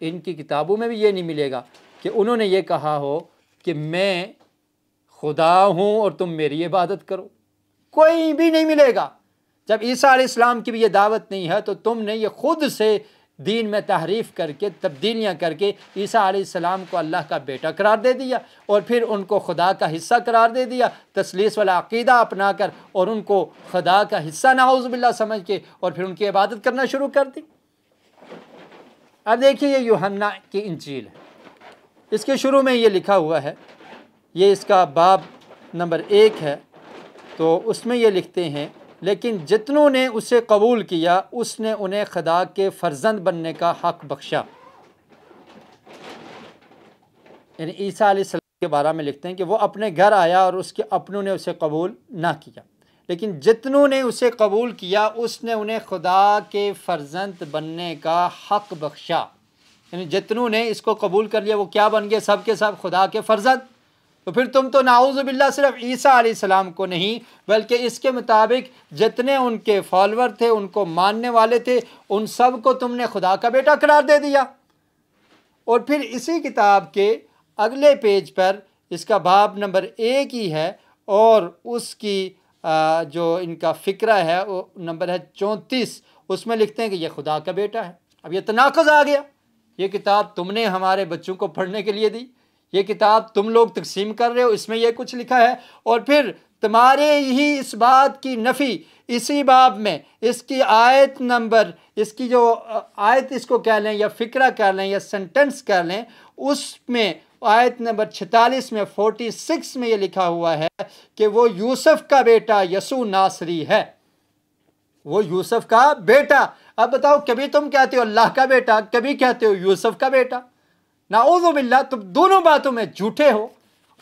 इनकी किताबों में भी ये नहीं मिलेगा कि उन्होंने ये कहा हो कि मैं खुदा हूँ और तुम मेरी इबादत करो कोई भी नहीं मिलेगा जब ईसा इस्लाम की भी ये दावत नहीं है तो तुमने ये खुद से दीन में तहरीफ़ करके तब्दीलियाँ करके ईसा आसमाम को अल्लाह का बेटा करार दे दिया और फिर उनको खुदा का हिस्सा करार दे दिया तसलीस वाला अकीदा अपना कर और उनको खुदा का हिस्सा नाउज़बिल्ला समझ के और फिर उनकी इबादत करना शुरू कर दी अब देखिए ये यूहन्ना की इंजील है इसके शुरू में ये लिखा हुआ है ये इसका बाब नंबर एक है तो उसमें ये लिखते हैं लेकिन जितनों ने उसे कबूल किया उसने उन्हें खुदा के फर्जंद बनने का हक बख्शा यानी ईसा के बारे में लिखते हैं कि वो अपने घर आया और उसके अपनों ने उसे कबूल ना किया लेकिन जितनों ने उसे कबूल किया उसने उन्हें खुदा के फर्जंद बनने का हक बख्शा यानी जितनों ने इसको कबूल कर लिया वो क्या बन गए सब के सब खुदा के फर्जंद तो फिर तुम तो नाउज़बिल्ला सिर्फ ईसा सलाम को नहीं बल्कि इसके मुताबिक जितने उनके फॉलोअर थे उनको मानने वाले थे उन सब को तुमने खुदा का बेटा करार दे दिया और फिर इसी किताब के अगले पेज पर इसका बाब नंबर एक ही है और उसकी जो इनका फ़िक्रा है वो नंबर है चौंतीस उसमें लिखते हैं कि यह खुदा का बेटा है अब यह तनाकज़ आ गया ये किताब तुमने हमारे बच्चों को पढ़ने के लिए दी ये किताब तुम लोग तकसीम कर रहे हो इसमें यह कुछ लिखा है और फिर तुम्हारे ही इस बात की नफ़ी इसी बाब में इसकी आयत नंबर इसकी जो आयत इसको कह लें या फ़िक्रा कह लें या सेंटेंस कह लें उसमें आयत नंबर छतालीस में फोर्टी सिक्स में ये लिखा हुआ है कि वो यूसुफ का बेटा यसु नासरी है वो यूसुफ का बेटा अब बताओ कभी तुम कहते हो अल्लाह का बेटा कभी कहते हो यूसुफ का बेटा बिल्ला तुम दोनों बातों में झूठे हो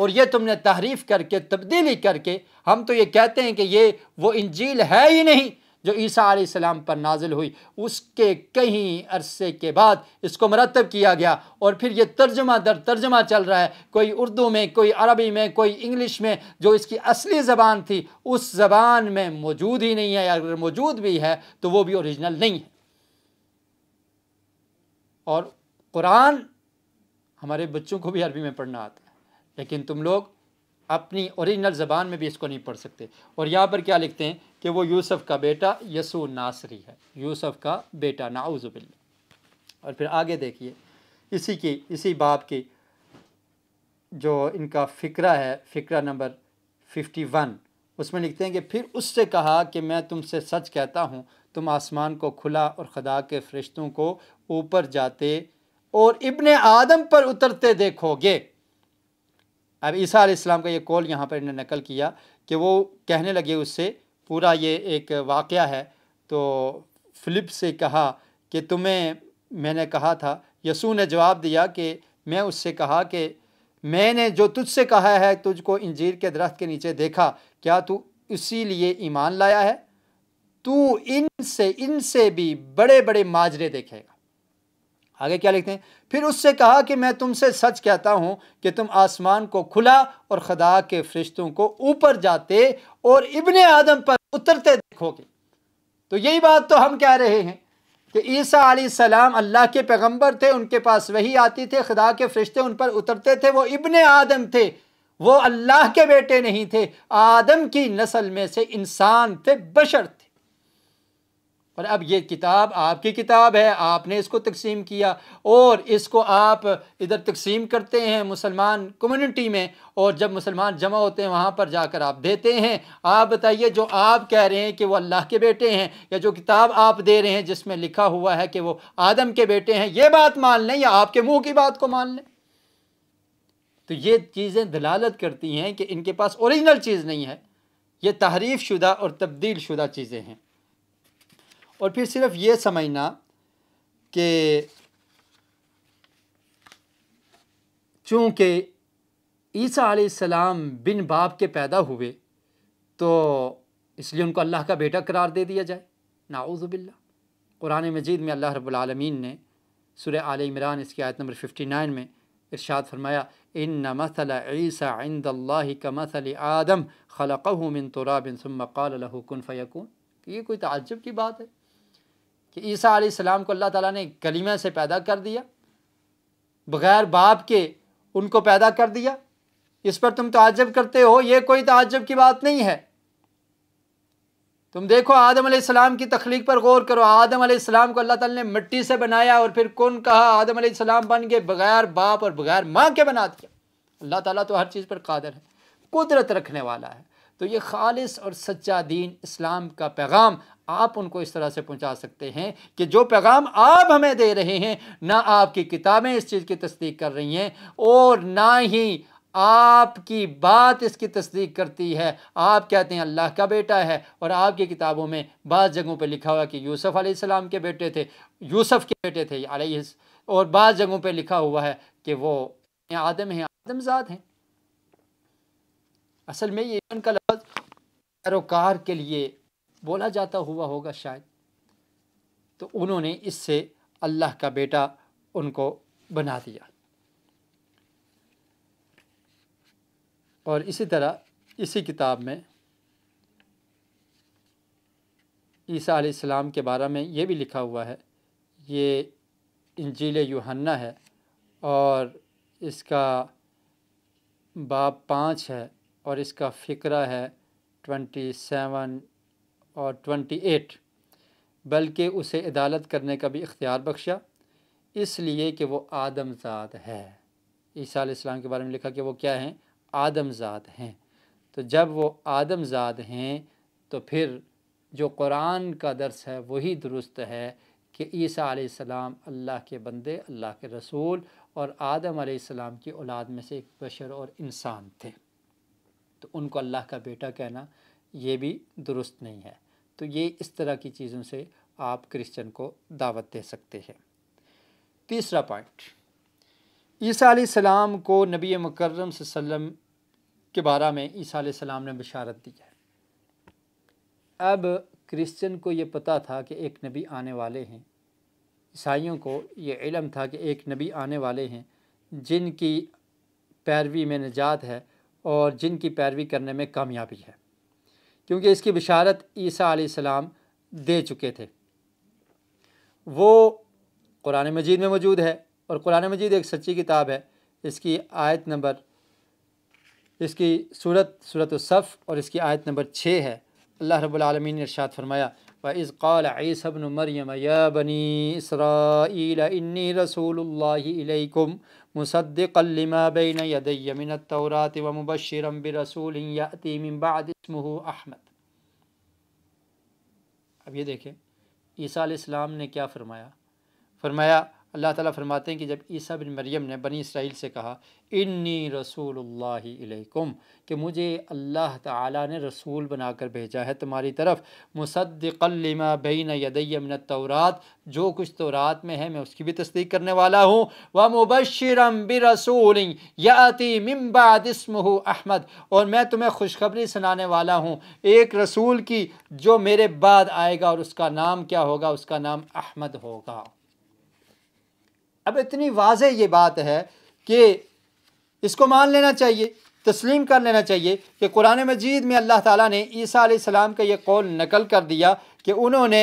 और ये तुमने तहरीफ करके तब्दीली करके हम तो ये कहते हैं कि ये वो इंजील है ही नहीं जो ईसा सलाम पर नाजिल हुई उसके कहीं अरसे के बाद इसको मरतब किया गया और फिर ये तर्जमा दर तर्जमा चल रहा है कोई उर्दू में कोई अरबी में कोई इंग्लिश में जो इसकी असली ज़बान थी उस ज़बान में मौजूद ही नहीं है अगर मौजूद भी है तो वो भी औरिजिनल नहीं है और कुरान हमारे बच्चों को भी अरबी में पढ़ना आता है लेकिन तुम लोग अपनी औरिजिनल ज़बान में भी इसको नहीं पढ़ सकते और यहाँ पर क्या लिखते हैं कि वो यूसुफ़ का बेटा यसू नासरी है यूसुफ़ का बेटा नाउज़ुबिल्ल और फिर आगे देखिए इसी की इसी बाप की जो इनका फ़िक्रा है फ़िक्रा नंबर फिफ्टी वन उसमें लिखते हैं कि फिर उससे कहा कि मैं तुमसे सच कहता हूँ तुम आसमान को खुला और खुदा के फरिश्तों को ऊपर जाते और इब्ने आदम पर उतरते देखोगे अब ईसा आलाम का ये कॉल यहाँ पर इन्होंने नकल किया कि वो कहने लगे उससे पूरा ये एक वाक़ है तो फ़िलिप से कहा कि तुम्हें मैंने कहा था यसू ने जवाब दिया कि मैं उससे कहा कि मैंने जो तुझसे कहा है तुझको इंजीर के दरख्त के नीचे देखा क्या तू इसी लिए ईमान लाया है तू इनसे इनसे भी बड़े बड़े माजरे देखेगा आगे क्या लिखते हैं फिर उससे कहा कि मैं तुमसे सच कहता हूँ कि तुम आसमान को खुला और खदा के फरिश्तों को ऊपर जाते और इबन आदम पर उतरते देखोगे तो यही बात तो हम कह रहे हैं कि ईसा सलाम अल्लाह के पैगंबर थे उनके पास वही आती थे खुदा के फरिश्ते उन पर उतरते थे वो इबन आदम थे वो अल्लाह के बेटे नहीं थे आदम की नस्ल में से इंसान थे बशर थे पर अब ये किताब आपकी किताब है आपने इसको तकसीम किया और इसको आप इधर तकसीम करते हैं मुसलमान कम्युनिटी में और जब मुसलमान जमा होते हैं वहाँ पर जाकर आप देते हैं आप बताइए जो आप कह रहे हैं कि वो अल्लाह के बेटे हैं या जो किताब आप दे रहे हैं जिसमें लिखा हुआ है कि वो आदम के बेटे हैं ये बात मान लें या आपके मुँह की बात को मान लें तो ये चीज़ें दलालत करती हैं कि इनके पास औरिजिनल चीज़ नहीं है ये तहरीफ़ शुदा और तब्दील शुदा चीज़ें हैं और फिर सिर्फ ये समझना कि चूँकि ईसा सलाम बिन बाप के पैदा हुए तो इसलिए उनको अल्लाह का बेटा करार दे दिया जाए नाउज़बिल्ला कुरान मजीद में अल्लाह रबालमीन ने सुर आल इमरान इसकी आयत नंबर फिफ्टी नाइन में इरशाद फरमाया इन मसल ईसा इंदल्ला का मसल आदम खलक़ मिन तुरा बिन सुम मकाल फ़यकून ये कोई ताज्जब की बात है कि ईसा आसमाम को अल्लाह ताला ने कलीमा से पैदा कर दिया बग़ैर बाप के उनको पैदा कर दिया इस पर तुम तजब करते हो ये कोई तजब की बात नहीं है तुम देखो आदम आसमाम की तख्लीक पर गौर करो आदम आसमाम को अल्लाह ताली ने मिट्टी से बनाया और फिर कौन कहा आदम आसमाम बन गए बग़ैर बाप और बग़ैर माँ के बना दिया अल्लाह ताली तो हर चीज़ पर कादर है कुदरत रखने वाला है तो ये खालिश और सच्चा दीन इस्लाम का पैगाम आप उनको इस तरह से पहुंचा सकते हैं कि जो पैगाम आप हमें दे रहे हैं ना आपकी किताबें इस चीज़ की तस्दीक कर रही हैं और ना ही आपकी बात इसकी तस्दीक करती है आप कहते हैं अल्लाह का बेटा है और आपकी किताबों में बाज़ जगहों पर लिखा हुआ कि यूसुफ आसमाम के बेटे थे यूसुफ के बेटे थे और बाज़ जगहों पर लिखा हुआ है कि वो आदम हैं आदमजाद हैं असल में ये उनका लफ्ज़ पैरोकार के लिए बोला जाता हुआ होगा शायद तो उन्होंने इससे अल्लाह का बेटा उनको बना दिया और इसी तरह इसी किताब में ईसा आसमाम के बारे में ये भी लिखा हुआ है ये इंजील यूहन्ना है और इसका बाब पाँच है और इसका फ़िक्रा है ट्वेंटी सेवन और ट्वेंटी एट बल्कि उसे अदालत करने का भी इख्तियार बख्शा इसलिए कि वो आदमजात है ईसा इस्लाम के बारे में लिखा कि वो क्या हैं आदमजात हैं तो जब वो आदमजात हैं तो फिर जो कुरान का दर्स है वही दुरुस्त है कि ईसा आसमाम अल्लाह के बंदे अल्लाह के रसूल और आदम आसमाम की औलाद में से एक बशर और इंसान थे तो उनको अल्लाह का बेटा कहना ये भी दुरुस्त नहीं है तो ये इस तरह की चीज़ों से आप क्रिश्चन को दावत दे सकते हैं तीसरा पॉइंट ईसा सलाम को नबी मकरम सल्लम के बारे में ईसा सलाम ने बशारत दी है अब क्रिश्चियन को ये पता था कि एक नबी आने वाले हैं ईसाइयों को ये इलम था कि एक नबी आने वाले हैं जिनकी पैरवी में निजात है और जिनकी पैरवी करने में कामयाबी है क्योंकि इसकी बिशारत ईसा सलाम दे चुके थे वो कुरान मजीद में मौजूद है और कुरान मजीद एक सच्ची किताब है इसकी आयत नंबर इसकी सूरत सूरत सफ़ और इसकी आयत नंबर छः है अल्लाह रबालमीन ने इरशाद फरमाया व इस कौल ईसबन मरियम बनी इसराइनी रसूल मुसद्दिक़ल्लिमा बैन यदैय मिनत तौरात व मुबश्शिरम बिरसूलिन याति मिन बाद इसमह अहमद अब ये देखें ईसा इस्लाम ने क्या फरमाया फरमाया अल्लाह ताला फरमाते हैं कि जब ईसा बिन मरियम ने बनी इसराइल से कहा इन्नी रसूलुल्लाहिलैकुम कि मुझे अल्लाह ताला ने रसूल बनाकर भेजा है तुम्हारी तरफ मुसद्दिकलिमा बैन यदैमिन तौरात जो कुछ तौरात में है मैं उसकी भी तस्दीक करने वाला हूँ व मुबशरम बि रसूल याति मिम्बाद इसमह अहमद और मैं तुम्हें खुशखबरी सुनाने वाला हूँ एक रसूल की जो मेरे बाद आएगा और उसका नाम क्या होगा उसका नाम अहमद होगा अब इतनी वाज ये बात है कि इसको मान लेना चाहिए तस्लीम कर लेना चाहिए कि कुरान मजीद में अल्लाह ताला ने ईसा सलाम का ये कौल नकल कर दिया कि उन्होंने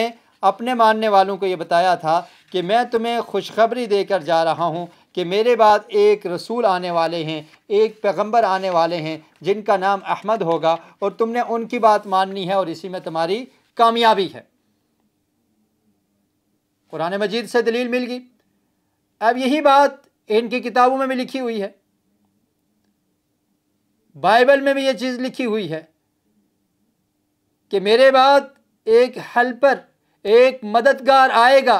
अपने मानने वालों को ये बताया था कि मैं तुम्हें खुशखबरी देकर जा रहा हूँ कि मेरे बाद एक रसूल आने वाले हैं एक पैगंबर आने वाले हैं जिनका नाम अहमद होगा और तुमने उनकी बात माननी है और इसी में तुम्हारी कामयाबी है कुरान मजीद से दलील मिल गई अब यही बात इनकी किताबों में भी लिखी हुई है बाइबल में भी ये चीज़ लिखी हुई है कि मेरे बाद एक हेल्पर एक मददगार आएगा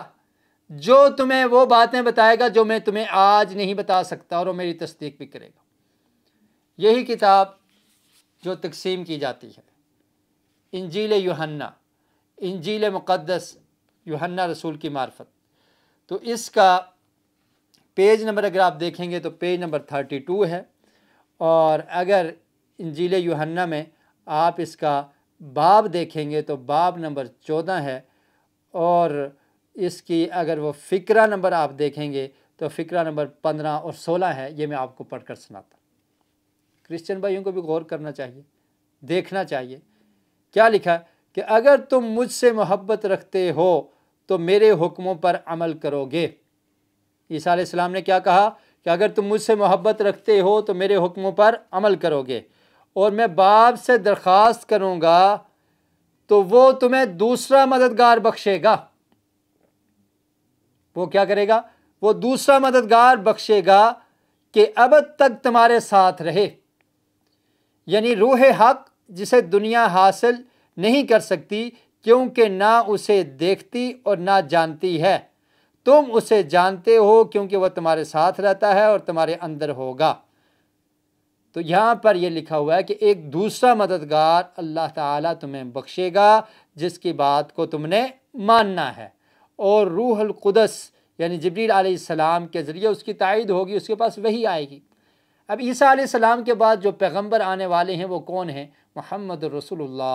जो तुम्हें वो बातें बताएगा जो मैं तुम्हें आज नहीं बता सकता और वो मेरी तस्दीक भी करेगा यही किताब जो तकसीम की जाती है इंजील यूहन्ना इंजील मुक़दस यूहन्ना रसूल की मार्फत तो इसका पेज नंबर अगर आप देखेंगे तो पेज नंबर थर्टी टू है और अगर इंजील यूहन्ना में आप इसका बाब देखेंगे तो बाब नंबर चौदह है और इसकी अगर वो फ़िक्रा नंबर आप देखेंगे तो फ़िक्रा नंबर पंद्रह और सोलह है ये मैं आपको पढ़कर सुनाता क्रिश्चियन भाइयों को भी गौर करना चाहिए देखना चाहिए क्या लिखा कि अगर तुम मुझसे मोहब्बत रखते हो तो मेरे हुक्मों पर अमल करोगे ईसा आसमाम ने क्या कहा कि अगर तुम मुझसे मोहब्बत रखते हो तो मेरे हुक्मों पर अमल करोगे और मैं बाप से दरख्वास्त करूँगा तो वो तुम्हें दूसरा मददगार बख्शेगा वो क्या करेगा वो दूसरा मददगार बख्शेगा कि अब तक तुम्हारे साथ रहे यानी रूह हक जिसे दुनिया हासिल नहीं कर सकती क्योंकि ना उसे देखती और ना जानती है तुम उसे जानते हो क्योंकि वह तुम्हारे साथ रहता है और तुम्हारे अंदर होगा तो यहाँ पर यह लिखा हुआ है कि एक दूसरा मददगार अल्लाह ताला तुम्हें बख्शेगा जिसकी बात को तुमने मानना है और रूहल कुदस यानी जबरील आलाम के ज़रिए उसकी तायद होगी उसके पास वही आएगी अब ईसा आलाम के बाद जो पैगंबर आने वाले हैं वो कौन हैं महमद रसोल्ला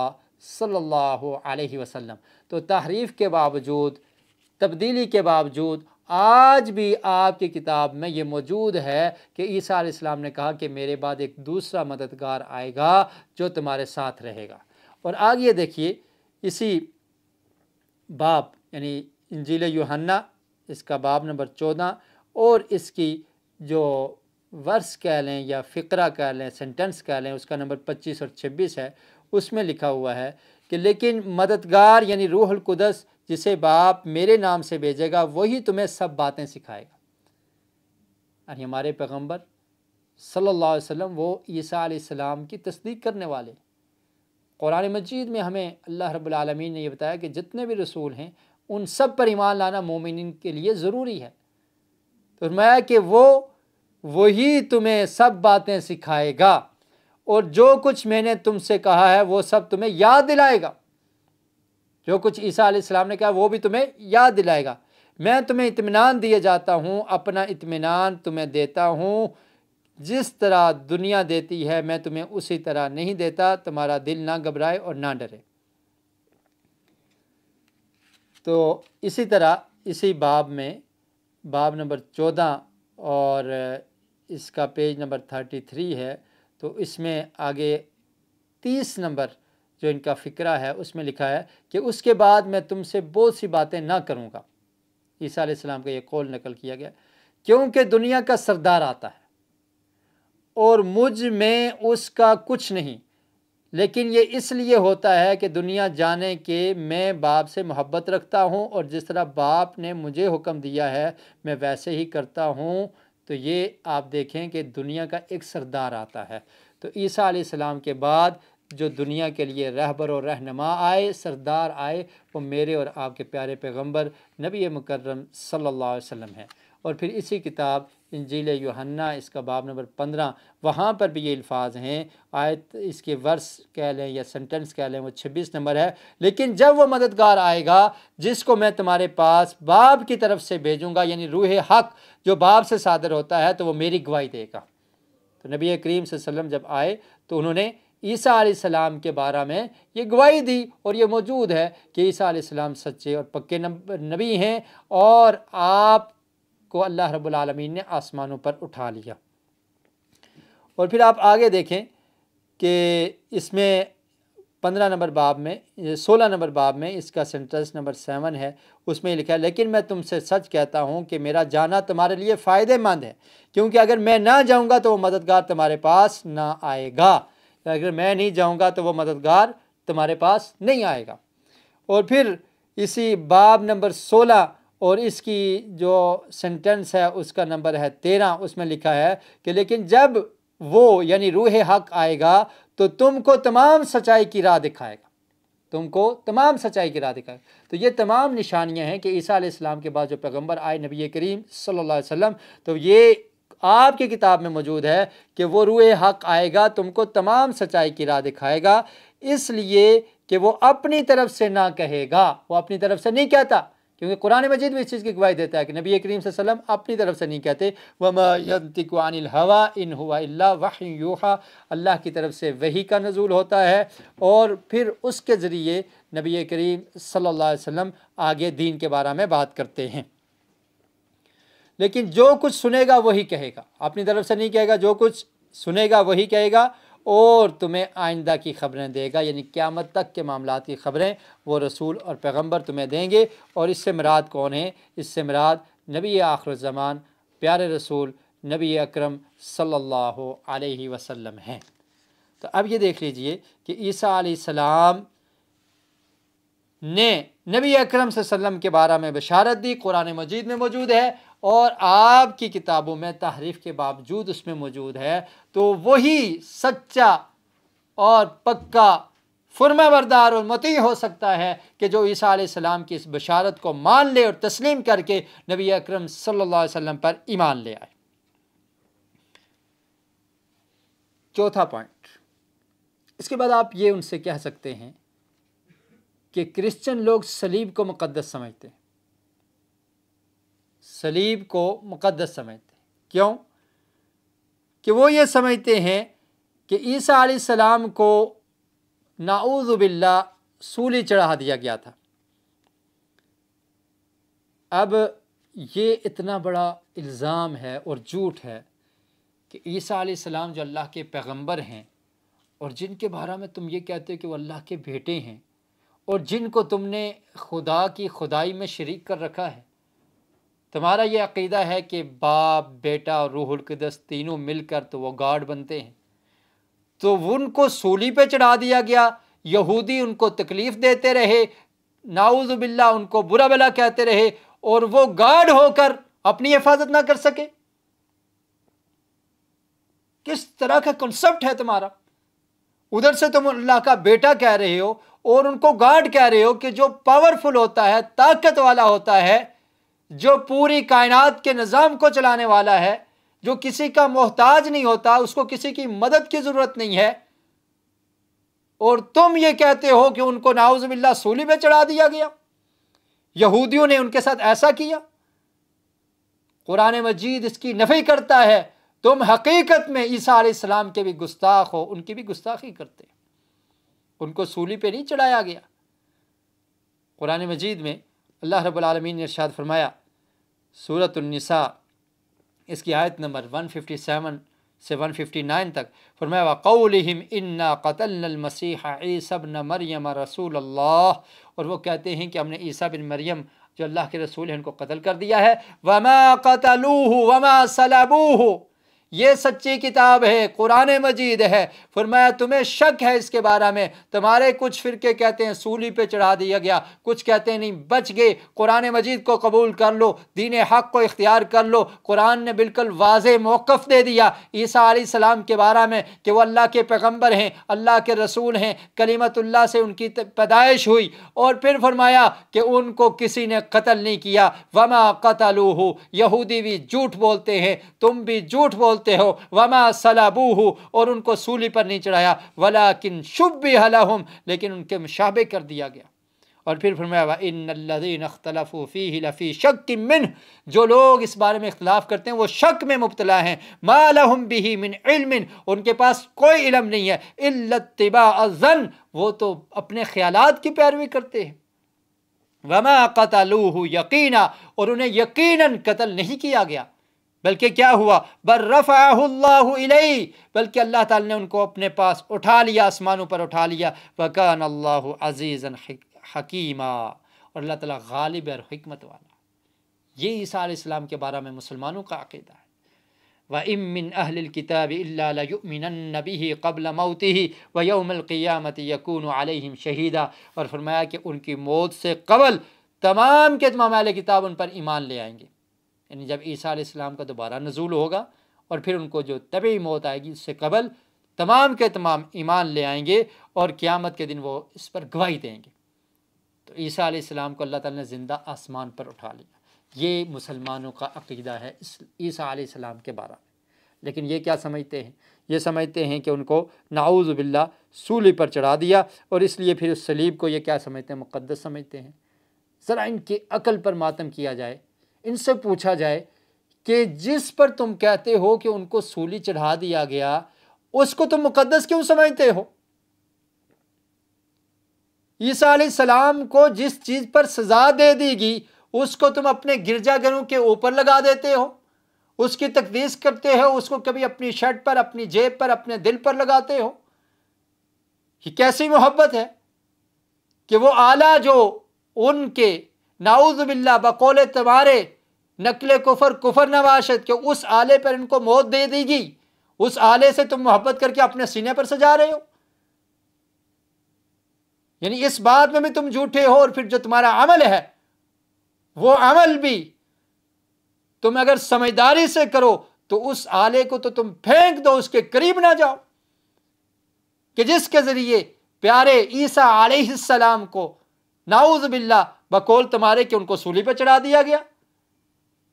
सल्लल्लाहु अलैहि वसल्लम तो तहरीफ़ के बावजूद तब्दीली के बावजूद आज भी आपकी किताब में ये मौजूद है कि ईसा इस्लाम ने कहा कि मेरे बाद एक दूसरा मददगार आएगा जो तुम्हारे साथ रहेगा और आगे देखिए इसी बाप यानी इंजील यूहन्ना इसका बाब नंबर चौदह और इसकी जो वर्स कह लें या फ़िक्रा कह लें सेंटेंस कह लें उसका नंबर पच्चीस और छब्बीस है उसमें लिखा हुआ है कि लेकिन मददगार यानी रूहल कुदस जिसे बाप मेरे नाम से भेजेगा वही तुम्हें सब बातें सिखाएगा यानी हमारे पैगम्बर सल्लल्लाहु अलैहि वसल्लम वो ईसा सलाम की तस्दीक करने वाले कुरान मजीद में हमें अल्लाह रब्बुल आलमीन ने यह बताया कि जितने भी रसूल हैं उन सब पर ईमान लाना मोमिन के लिए ज़रूरी है फरमाया कि वो वही तुम्हें सब बातें सिखाएगा और जो कुछ मैंने तुमसे कहा है वो सब तुम्हें याद दिलाएगा जो कुछ ईसा आसमाम ने कहा वो भी तुम्हें याद दिलाएगा मैं तुम्हें इतमान दिए जाता हूँ अपना इतमान तुम्हें देता हूँ जिस तरह दुनिया देती है मैं तुम्हें उसी तरह नहीं देता तुम्हारा दिल ना घबराए और ना डरे तो इसी तरह इसी बाब में बाब नंबर चौदह और इसका पेज नंबर थर्टी थ्री है तो इसमें आगे तीस नंबर जो इनका फ़िक्रा है उसमें लिखा है कि उसके बाद मैं तुमसे बहुत सी बातें ना करूँगा ईसा आसमाम का ये कौल नकल किया गया क्योंकि दुनिया का सरदार आता है और मुझ में उसका कुछ नहीं लेकिन ये इसलिए होता है कि दुनिया जाने के मैं बाप से मोहब्बत रखता हूँ और जिस तरह बाप ने मुझे हुक्म दिया है मैं वैसे ही करता हूँ तो ये आप देखें कि दुनिया का एक सरदार आता है तो ईसा आसमाम के बाद जो दुनिया के लिए रहबर और रहनमा आए सरदार आए वो मेरे और आपके प्यारे पैगम्बर नबी मुकर्रम सल्ला वसल्लम है और फिर इसी किताब इंजील योहन्ना इसका बाब नंबर पंद्रह वहाँ पर भी ये अल्फाज हैं आयत इसके वर्स कह लें या सेंटेंस कह लें वो छब्बीस नंबर है लेकिन जब वो मददगार आएगा जिसको मैं तुम्हारे पास बाप की तरफ से भेजूँगा यानी रूह हक जो बाप से सादर होता है तो वो मेरी गवाही देगा तो नबी करीम सल्लम जब आए तो उन्होंने ईसा सलाम के बारे में ये गवाही दी और ये मौजूद है कि ईसा सलाम सच्चे और पक्के नबी हैं और आप को अल्लाह रब्बुल रबालमीन ने आसमानों पर उठा लिया और फिर आप आगे देखें कि इसमें पंद्रह नंबर बाब में सोलह नंबर बाब में इसका सेंटेंस नंबर सेवन है उसमें लिखा है लेकिन मैं तुमसे सच कहता हूँ कि मेरा जाना तुम्हारे लिए फ़ायदेमंद है क्योंकि अगर मैं ना जाऊँगा तो वो मददगार तुम्हारे पास ना आएगा अगर मैं नहीं जाऊँगा तो वो मददगार तुम्हारे पास नहीं आएगा और फिर इसी बाब नंबर सोलह और इसकी जो सेंटेंस है उसका नंबर है तेरह उसमें लिखा है कि लेकिन जब वो यानी रूह हक आएगा तो तुमको तमाम सच्चाई की राह दिखाएगा तुमको तमाम सच्चाई की राह दिखाएगा तो ये तमाम निशानियां हैं कि ईसा इस्लाम के बाद जो पैगंबर आए नबी करीम सल्लल्लाहु अलैहि वसल्लम तो ये आपकी किताब में मौजूद है कि वो रूए हक आएगा तुमको तमाम सच्चाई की राह दिखाएगा इसलिए कि वो अपनी तरफ से ना कहेगा वो अपनी तरफ से नहीं कहता क्योंकि कुरान मजीद भी इस चीज़ की गवाही देता है कि नबी करीम सल्लम अपनी तरफ से नहीं कहते वमतिकानिल हवा इन हुआ वाहा अल्लाह की तरफ से वही का नजूल होता है और फिर उसके ज़रिए नबी करीम सल्ला वसम आगे दीन के बारे में बात करते हैं लेकिन जो कुछ सुनेगा वही कहेगा अपनी तरफ से नहीं कहेगा जो कुछ सुनेगा वही कहेगा और तुम्हें आइंदा की ख़बरें देगा यानी क़्यामत तक के मामला की ख़बरें वो रसूल और पैगम्बर तुम्हें देंगे और इससे मराद कौन है इससे मराद नबी आखरज़मान प्यारे रसूल नबी अकरम सल्लल्लाहु अलैहि वसल्लम हैं तो अब ये देख लीजिए कि ईसा सलाम ने नबी अकरम सल्लम के बारे में बशारत दी कुरान मजीद में मौजूद है और आपकी किताबों में तहरीफ के बावजूद उसमें मौजूद है तो वही सच्चा और पक्का फुरमा बरदार और मती हो सकता है कि जो ईसा सलाम की इस बशारत को मान ले और तस्लीम करके नबी अकरम सल्लल्लाहु अलैहि वसल्लम पर ईमान ले आए चौथा पॉइंट इसके बाद आप ये उनसे कह सकते हैं कि क्रिश्चियन लोग सलीब को मुकदस समझते हैं सलीब को मुक़दस समझते हैं क्यों कि वो ये समझते हैं कि ईसा सलाम को नाऊज़बिल्ला सूली चढ़ा दिया गया था अब ये इतना बड़ा इल्ज़ाम है और झूठ है कि ईसा सलाम जो अल्लाह के पैगंबर हैं और जिनके बारे में तुम ये कहते हो कि वो अल्लाह के बेटे हैं और जिनको तुमने खुदा की खुदाई में शरीक कर रखा है तुम्हारा ये अकीदा है कि बाप बेटा और रूहलकदस तीनों मिलकर तो वो गार्ड बनते हैं तो उनको सूली पे चढ़ा दिया गया यहूदी उनको तकलीफ़ देते रहे नाउज़बिल्ला उनको बुरा भला कहते रहे और वो गार्ड होकर अपनी हिफाजत ना कर सके किस तरह का कंसेप्ट है तुम्हारा उधर से तुम अल्लाह का बेटा कह रहे हो और उनको गार्ड कह रहे हो कि जो पावरफुल होता है ताकत वाला होता है जो पूरी कायनात के निज़ाम को चलाने वाला है जो किसी का मोहताज नहीं होता उसको किसी की मदद की ज़रूरत नहीं है और तुम ये कहते हो कि उनको नाउजबिल्ला सूली पे चढ़ा दिया गया यहूदियों ने उनके साथ ऐसा किया कुरान मजीद इसकी नफ़ी करता है तुम हकीकत में ईसा इस्लाम के भी गुस्ताख हो उनकी भी गुस्ताखी करते उनको सूली पे नहीं चढ़ाया गया कुरान मजीद में अल्लाह रबालमीन ने इर्शाद फरमाया सूरत निसा इसकी आयत नंबर 157 से 159 तक फरमाया वक़ौलम इन्ना मसीह ईसा न मरियम रसूल अल्लाह और वो कहते हैं कि हमने ईसा बिन मरियम जो अल्लाह के रसूल हैं उनको कत्ल कर दिया है वमा कतलूह वमा सलाबूह ये सच्ची किताब है कुरान मजीद है फरमाया तुम्हें शक है इसके बारे में तुम्हारे कुछ फ़िरके कहते हैं सूली पे चढ़ा दिया गया कुछ कहते हैं नहीं बच गए कुरान मजीद को कबूल कर लो दीन हक को इख्तियार कर लो कुरान ने बिल्कुल वाज मौक़ दे दिया ईसा आसमाम के बारे में कि वो अल्लाह के पैगम्बर हैं अल्लाह के रसूल हैं कलीमतुल्ला से उनकी पैदाइश हुई और फिर फरमाया कि उनको किसी ने कत्ल नहीं किया वमा कतलू यहूदी भी झूठ बोलते हैं तुम भी झूठ बोलते बोलते हो वमा सलाबू और उनको सूली पर नहीं चढ़ाया वला किन शुभ भी लेकिन उनके मुशाबे कर दिया गया और फिर फरमाया इन लदीन अख्तलफ़ी लफ़ी शक की मिन जो लोग इस बारे में इख्तलाफ करते हैं वो शक में मुबतला हैं मालहम भी मिन इलमिन उनके पास कोई इलम नहीं है इल्लतबा अजन वो तो अपने ख्याल की पैरवी करते हैं वमा कतलूह यकीना और उन्हें यकीन कतल नहीं किया गया बल्कि क्या हुआ बर रफ़ाई बल्कि अल्लाह ताला ने उनको अपने पास उठा लिया आसमानों पर उठा लिया वकान अल्लाह अजीज़न हकीमा और अल्लाह ताला गालिब और हमत वाला ये ईसा इस्लाम के बारे में मुसलमानों का अकीदा है व इमिन अहल किताब नबी कबल मौती व यौमक़ियामत यकून आलम शहीदा और फरमाया कि उनकी मौत से कबल तमाम के तमाम अहल किताब उन पर ईमान ले आएंगे यानी जब ईसा इस्लाम का दोबारा नजूल होगा और फिर उनको जो तबी मौत आएगी उससे कबल तमाम के तमाम ईमान ले आएंगे और क़्यामत के दिन वो इस पर गवाही देंगे तो ईसा आलाम को अल्लाह ताली ने ज़िंदा आसमान पर उठा लिया ये मुसलमानों का अकीदा है ईसा आलाम के बारे में लेकिन ये क्या समझते हैं ये समझते हैं कि उनको नाऊज़बिल्ला सूली पर चढ़ा दिया और इसलिए फिर उस सलीब को ये क्या समझते हैं मुक़दस समझते हैं ज़रा इनकी अकल पर मातम किया जाए इनसे पूछा जाए कि जिस पर तुम कहते हो कि उनको सूली चढ़ा दिया गया उसको तुम मुकदस क्यों समझते हो ईसा सलाम को जिस चीज़ पर सजा दे दी गई उसको तुम अपने गिरजाघरों के ऊपर लगा देते हो उसकी तकदीस करते हो उसको कभी अपनी शर्ट पर अपनी जेब पर अपने दिल पर लगाते हो कैसी मोहब्बत है कि वो आला जो उनके नाउज़बिल्ला बकौल तुम्हारे नकल कुफर कुफर नवाशत के उस आले पर इनको मौत दे देगी उस आले से तुम मोहब्बत करके अपने सीने पर सजा रहे हो यानी इस बात में भी तुम झूठे हो और फिर जो तुम्हारा अमल है वो अमल भी तुम अगर समझदारी से करो तो उस आले को तो तुम फेंक दो उसके करीब ना जाओ कि जिसके ज़रिए प्यारे ईसा आलम को नाउज बिल्ला बकोल तुम्हारे कि उनको सूली पर चढ़ा दिया गया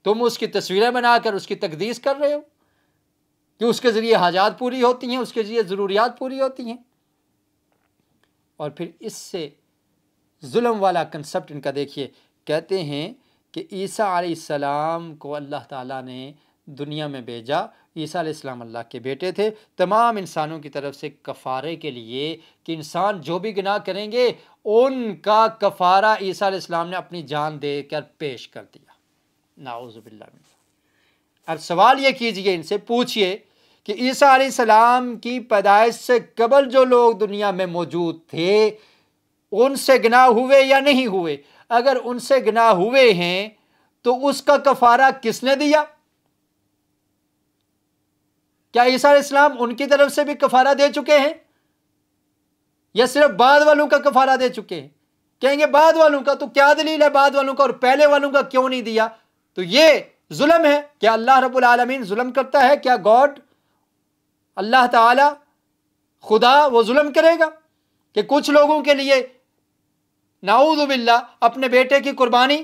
तुम उसकी तस्वीरें बनाकर उसकी तकदीस कर रहे हो कि उसके ज़रिए हाजात पूरी होती हैं उसके ज़रिए ज़रूरियात पूरी होती हैं और फिर इससे जुल्म वाला कंसेप्ट इनका देखिए कहते हैं कि ईसा आसमाम को अल्लाह ताला ने दुनिया में भेजा ईसा इस्लाम अल्लाह के बेटे थे तमाम इंसानों की तरफ से कफ़ारे के लिए कि इंसान जो भी गुनाह करेंगे उनका कफ़ारा ईसा ने अपनी जान दे कर पेश कर दिया नाउज़बिल्ल अब सवाल ये कीजिए इनसे पूछिए कि ईसा सलाम की पैदाइश से कबल जो लोग दुनिया में मौजूद थे उनसे गनाह हुए या नहीं हुए अगर उनसे गुनाह हुए हैं तो उसका कफ़ारा किसने दिया क्या ईसा इस्लाम उनकी तरफ से भी कफारा दे चुके हैं या सिर्फ बाद वालों का कफारा दे चुके हैं कहेंगे बाद वालों का तो क्या दलील है बाद वालों का और पहले वालों का क्यों नहीं दिया तो ये जुलम है क्या अल्लाह रब्बुल आलमीन जुलम करता है क्या गॉड अल्लाह ताला खुदा वो जुलम करेगा कि कुछ लोगों के लिए नाऊदबिल्ला अपने बेटे की कुर्बानी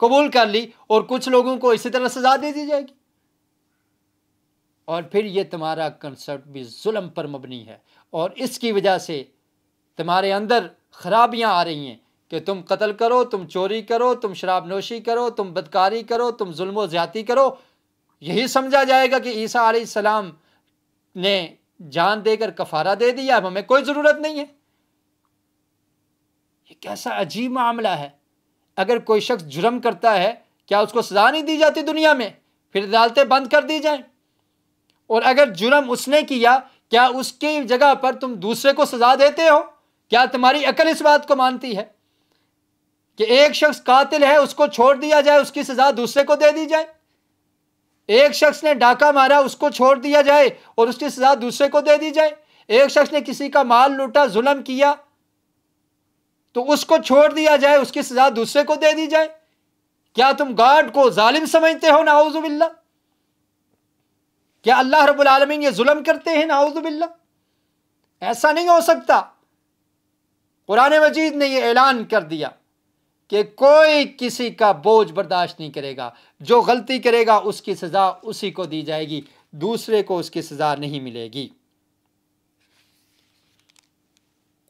कबूल कर ली और कुछ लोगों को इसी तरह सजा दे दी जाएगी और फिर ये तुम्हारा कंसेप्ट भी जुल्म पर मबनी है और इसकी वजह से तुम्हारे अंदर ख़राबियाँ आ रही हैं कि तुम कत्ल करो तुम चोरी करो तुम शराब नोशी करो तुम बदकारी करो तुम जुल्म ज्यादा करो यही समझा जाएगा कि ईसा आसमाम ने जान देकर कफारा दे दिया अब हमें कोई ज़रूरत नहीं है ये कैसा अजीब मामला है अगर कोई शख्स जुर्म करता है क्या उसको सज़ा नहीं दी जाती दुनिया में फिर अदालतें बंद कर दी जाएं और अगर जुर्म उसने किया क्या उसकी जगह पर तुम दूसरे को सजा देते हो क्या तुम्हारी अकल इस बात को मानती है कि एक शख्स कातिल है उसको छोड़ दिया जाए उसकी सजा दूसरे को दे दी जाए एक शख्स ने डाका मारा उसको छोड़ दिया जाए और उसकी सजा दूसरे को दे दी जाए एक शख्स ने किसी का माल लूटा जुल्म किया तो उसको छोड़ दिया जाए उसकी सजा दूसरे को दे दी जाए क्या तुम गार्ड को जालिम समझते हो नाउजुबिल्ला क्या अल्लाह रबालमीन ये जुल्म करते हैं नाउजुबिल्ला ऐसा नहीं हो सकता कुरान मजीद ने यह ऐलान कर दिया कि कोई किसी का बोझ बर्दाश्त नहीं करेगा जो गलती करेगा उसकी सज़ा उसी को दी जाएगी दूसरे को उसकी सज़ा नहीं मिलेगी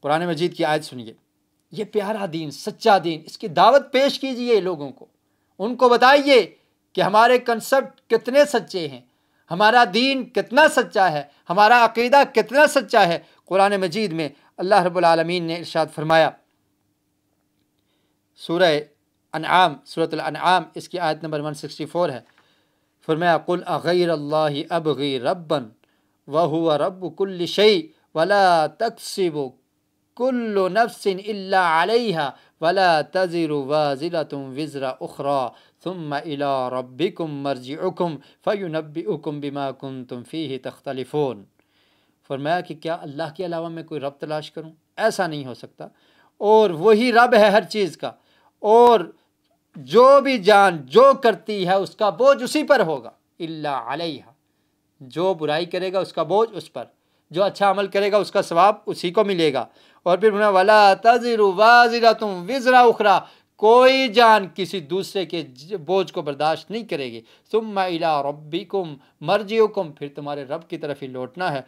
कुरान मजीद की आयत सुनिए ये प्यारा दीन सच्चा दीन इसकी दावत पेश कीजिए लोगों को उनको बताइए कि हमारे कंसेप्ट कितने सच्चे हैं हमारा दीन कितना सच्चा है हमारा अकीदा कितना सच्चा है कुरान मजीद में अल्लाह रबालमीन ने इर्शाद फरमाया सूर अनआम सूरत अनआम इसकी आयत नंबर 164 है फरमाया कुल अगैर अल्लाह अब गई रबन वह रब कुल शई वला तकसिब कुल्ल नफसिन अल्ला वला तजर वज़िला तुम वज़रा उखरा ثم إلى ربكم مرجعكم फ़युनबीकुम बिमा कुम तुम फ़ी ही तख्तलफ़ोन फरमाया कि क्या अल्लाह के अलावा मैं कोई रब तलाश करूँ ऐसा नहीं हो सकता और वही रब है हर चीज़ का और जो भी जान जो करती है उसका बोझ उसी पर होगा इल्ला अलैहा जो बुराई करेगा उसका बोझ उस पर जो अच्छा अमल करेगा उसका सवाब उसी को मिलेगा और फिर उन्हें वाला तजर वाजरा तुम विजरा उखरा कोई जान किसी दूसरे के बोझ को बर्दाश्त नहीं करेगी तुम इला रबी कुम मर्जी हुकुम फिर तुम्हारे रब की तरफ ही लौटना है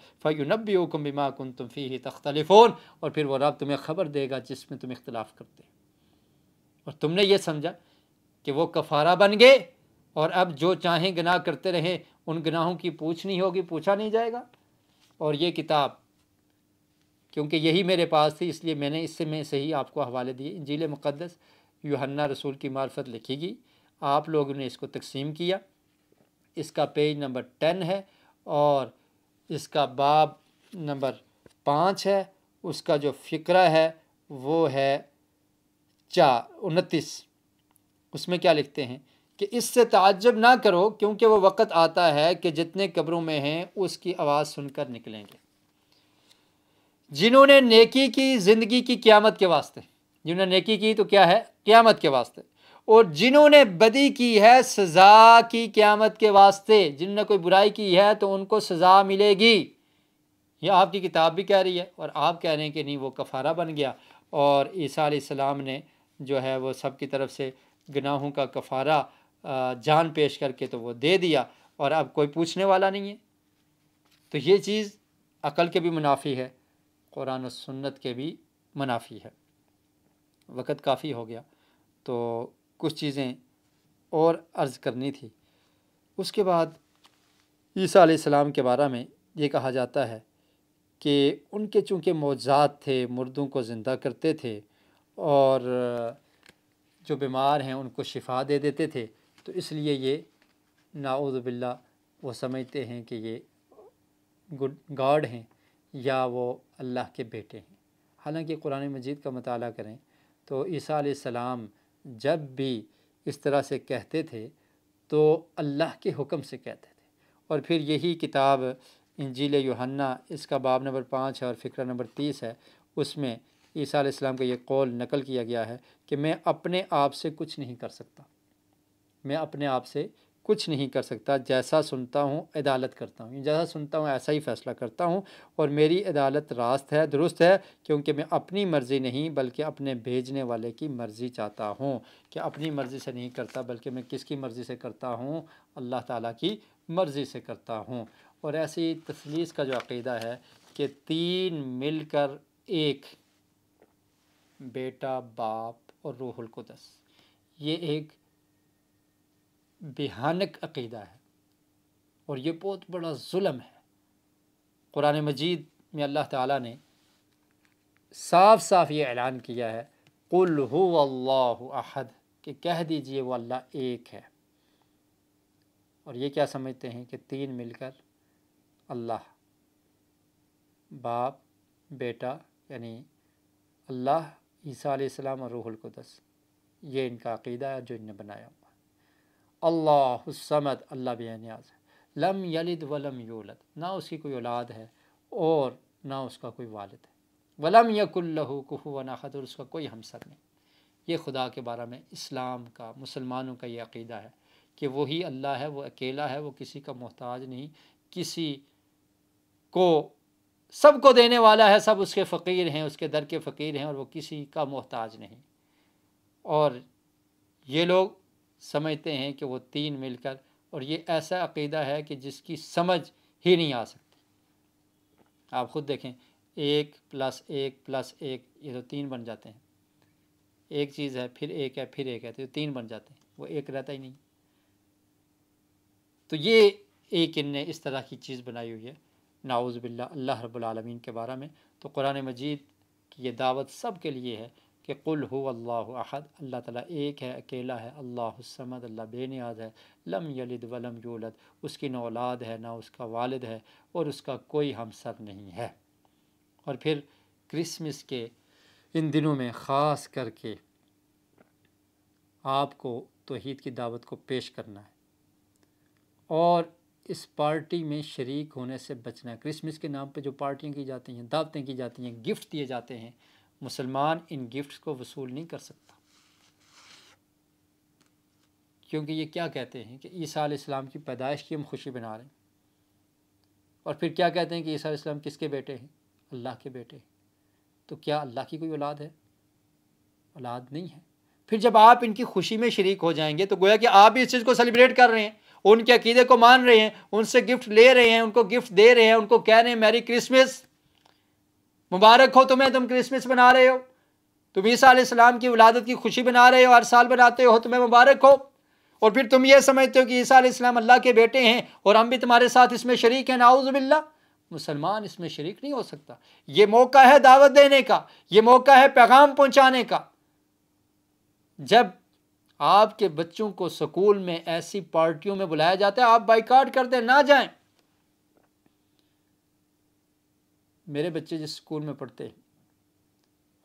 नबी हुकुम बिमा कन तुम फ़ी ही तख्तलिफोन और फिर वो रब तुम्हें ख़बर देगा जिसमें तुम इख्तलाफ करते और तुमने ये समझा कि वो कफ़ारा बन गए और अब जो चाहें गनाह करते रहें उन गनाहों की पूछनी होगी पूछा नहीं जाएगा और ये किताब क्योंकि यही मेरे पास थी इसलिए मैंने इससे मैं सही आपको हवाले दिए इंजील मुक़दस यूहन्ना रसूल की मार्फत लिखी गई आप लोगों ने इसको तकसीम किया इसका पेज नंबर टेन है और इसका बाब नंबर पाँच है उसका जो फ़िक्रा है वो है चार उनतीस उसमें क्या लिखते हैं कि इससे तजब ना करो क्योंकि वो वक़्त आता है कि जितने कब्रों में हैं उसकी आवाज़ सुनकर निकलेंगे जिन्होंने नेकी की ज़िंदगी की क़्यामत के वास्ते जिन्होंने नेकी की तो क्या है क़्यामत के वास्ते और जिन्होंने बदी की है सज़ा की क़्यामत के वास्ते जिन्होंने कोई बुराई की है तो उनको सज़ा मिलेगी ये आपकी किताब भी कह रही है और आप कह रहे हैं कि नहीं वो कफ़ारा बन गया और ईसा सलाम ने जो है वो सब की तरफ से गनाहों का कफ़ारा जान पेश करके तो वो दे दिया और अब कोई पूछने वाला नहीं है तो ये चीज़ अकल के भी मुनाफी है कुरान सन्नत सुन्नत के भी मुनाफी है वक़्त काफ़ी हो गया तो कुछ चीज़ें और अर्ज़ करनी थी उसके बाद ईसा सलाम के बारे में ये कहा जाता है कि उनके चूँकि मौजात थे मुर्दों को ज़िंदा करते थे और जो बीमार हैं उनको शिफा दे देते थे तो इसलिए ये नाउदबिल्ला वो समझते हैं कि ये गुड गॉड हैं या वो अल्लाह के बेटे हैं हालांकि कुरान मजीद का मताल करें तो ईसा सलाम जब भी इस तरह से कहते थे तो अल्लाह के हुक्म से कहते थे और फिर यही किताब इंजील योहन्ना इसका बाब नंबर पाँच है और फ़िक्र नंबर तीस है उसमें ईसा इस्लाम का ये कौल नकल किया गया है कि मैं अपने आप से कुछ नहीं कर सकता मैं अपने आप से कुछ नहीं कर सकता जैसा सुनता हूँ अदालत करता हूँ जैसा सुनता हूँ ऐसा ही फ़ैसला करता हूँ और मेरी अदालत रास्त है दुरुस्त है क्योंकि मैं अपनी मर्ज़ी नहीं बल्कि अपने भेजने वाले की मर्ज़ी चाहता हूँ कि अपनी मर्ज़ी से नहीं करता बल्कि मैं किसकी मर्ज़ी से करता हूँ अल्लाह ताला की मर्ज़ी से करता हूँ और ऐसी तसलीस का जो अकीदा है कि तीन मिलकर एक बेटा बाप और रूहुल कुदस ये एक बेहानक अकीदा है और ये बहुत बड़ा जुल्म है क़ुरान मजीद में अल्लाह ताला ने साफ साफ ये ऐलान किया है कुल हो अल्लाहद कि कह दीजिए वो अल्लाह एक है और ये क्या समझते हैं कि तीन मिलकर अल्लाह बाप बेटा यानी अल्लाह ईसा और रूहुल कुदस ये इनका अकीदा है जो इनने बनाया अल्लाहमद अल्लाह बेनियाज है लम यलिद वलम यूलद ना उसकी कोई औलाद है और ना उसका कोई वालद है वलम यकुल्लहू कहु वनाहद और उसका कोई हमसर नहीं ये खुदा के बारे में इस्लाम का मुसलमानों का ये अकीदा है कि वही अल्लाह है वो अकेला है वो किसी का मोहताज नहीं किसी को सब को देने वाला है सब उसके फ़कीर हैं उसके दर के फ़कीर हैं और वो किसी का मोहताज नहीं और ये लोग समझते हैं कि वो तीन मिलकर और ये ऐसा अकीदा है कि जिसकी समझ ही नहीं आ सकती आप ख़ुद देखें एक प्लस एक प्लस एक ये तो तीन बन जाते हैं एक चीज़ है फिर एक है फिर एक है तो ये तीन बन जाते हैं वो एक रहता ही नहीं तो ये एक इन इस तरह की चीज़ बनाई हुई है नाउज़ बिल्ला अल्लाह रब्लम के बारे में तो कुरान मजीद की ये दावत सब के लिए है कि कुल हो अल्लाह अहद अल्लाह ताला एक है अकेला है अल्लाह समद अल्लाह बेनियाज है लम यलिद वलम यूलद उसकी ना औलाद है ना उसका वालिद है और उसका कोई हमसर नहीं है और फिर क्रिसमस के इन दिनों में ख़ास करके आपको तोहद की दावत को पेश करना है और इस पार्टी में शरीक होने से बचना है क्रिसमस के नाम पे जो पार्टियाँ की जाती हैं दावतें की जाती हैं गिफ्ट दिए जाते हैं मुसलमान इन गिफ्ट्स को वसूल नहीं कर सकता क्योंकि ये क्या कहते हैं कि ईसा इस्लाम की पैदाइश की हम खुशी बना रहे हैं और फिर क्या कहते हैं कि ईसा इस्लाम किसके बेटे हैं अल्लाह के बेटे हैं तो क्या अल्लाह की कोई औलाद है औलाद नहीं है फिर जब आप इनकी खुशी में शरीक हो जाएंगे तो गोया कि आप भी इस चीज़ को सेलिब्रेट कर रहे हैं उनके अकीदे को मान रहे हैं उनसे गिफ्ट ले रहे हैं उनको गिफ्ट दे रहे हैं उनको कह रहे हैं मैरी क्रिसमस मुबारक हो तुम्हें तुम क्रिसमस मना रहे हो तुम ईसा सलाम की विलादत की खुशी बना रहे हो हर साल बनाते हो तुम्हें मुबारक हो और फिर तुम ये समझते हो कि ईसा इस्लाम अल्लाह के बेटे हैं और हम भी तुम्हारे साथ इसमें शरीक हैं नाउज़बिल्ला मुसलमान इसमें शरीक नहीं हो सकता ये मौका है दावत देने का ये मौका है पैगाम पहुँचाने का जब आपके बच्चों को स्कूल में ऐसी पार्टियों में बुलाया जाता है आप बाइकाट दें ना जाएं मेरे बच्चे जिस स्कूल में पढ़ते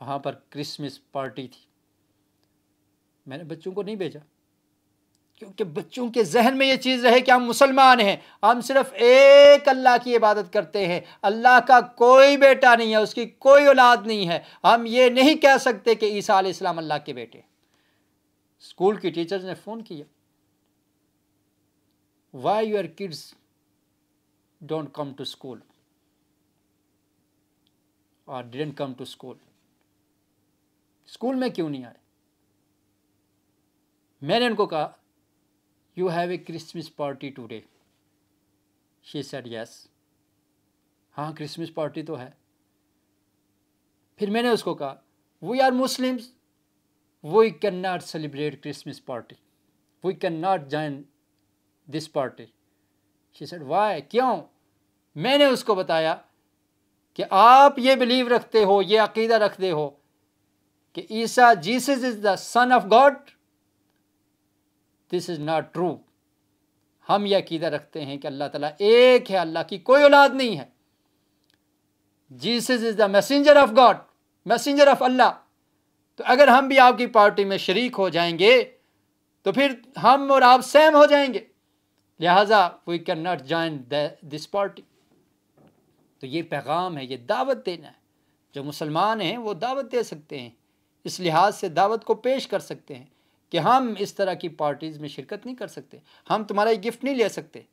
वहाँ पर क्रिसमस पार्टी थी मैंने बच्चों को नहीं भेजा क्योंकि बच्चों के जहन में ये चीज़ रहे कि हम मुसलमान हैं हम सिर्फ एक अल्लाह की इबादत करते हैं अल्लाह का कोई बेटा नहीं है उसकी कोई औलाद नहीं है हम ये नहीं कह सकते कि ईसा इस्लाम अल्लाह के बेटे स्कूल की टीचर्स ने फ़ोन किया why your kids don't come to school और didn't come to school school में क्यों नहीं आए मैंने उनको कहा you have a Christmas party today she said yes हाँ क्रिसमस पार्टी तो है फिर मैंने उसको कहा we are Muslims we can not celebrate Christmas party we can not join this party she said why क्यों मैंने उसको बताया कि आप ये बिलीव रखते हो ये अकीदा रखते हो कि ईसा Jesus is the son of God this is not true हम यह अकीदा रखते हैं कि अल्लाह ताला एक है अल्लाह की कोई औलाद नहीं है Jesus is the messenger of God messenger of अल्लाह तो अगर हम भी आपकी पार्टी में शरीक हो जाएंगे तो फिर हम और आप सेम हो जाएंगे लिहाजा we can not join this party तो ये पैगाम है ये दावत देना है जो मुसलमान हैं वो दावत दे सकते हैं इस लिहाज से दावत को पेश कर सकते हैं कि हम इस तरह की पार्टीज़ में शिरकत नहीं कर सकते हम तुम्हारा ये गिफ्ट नहीं ले सकते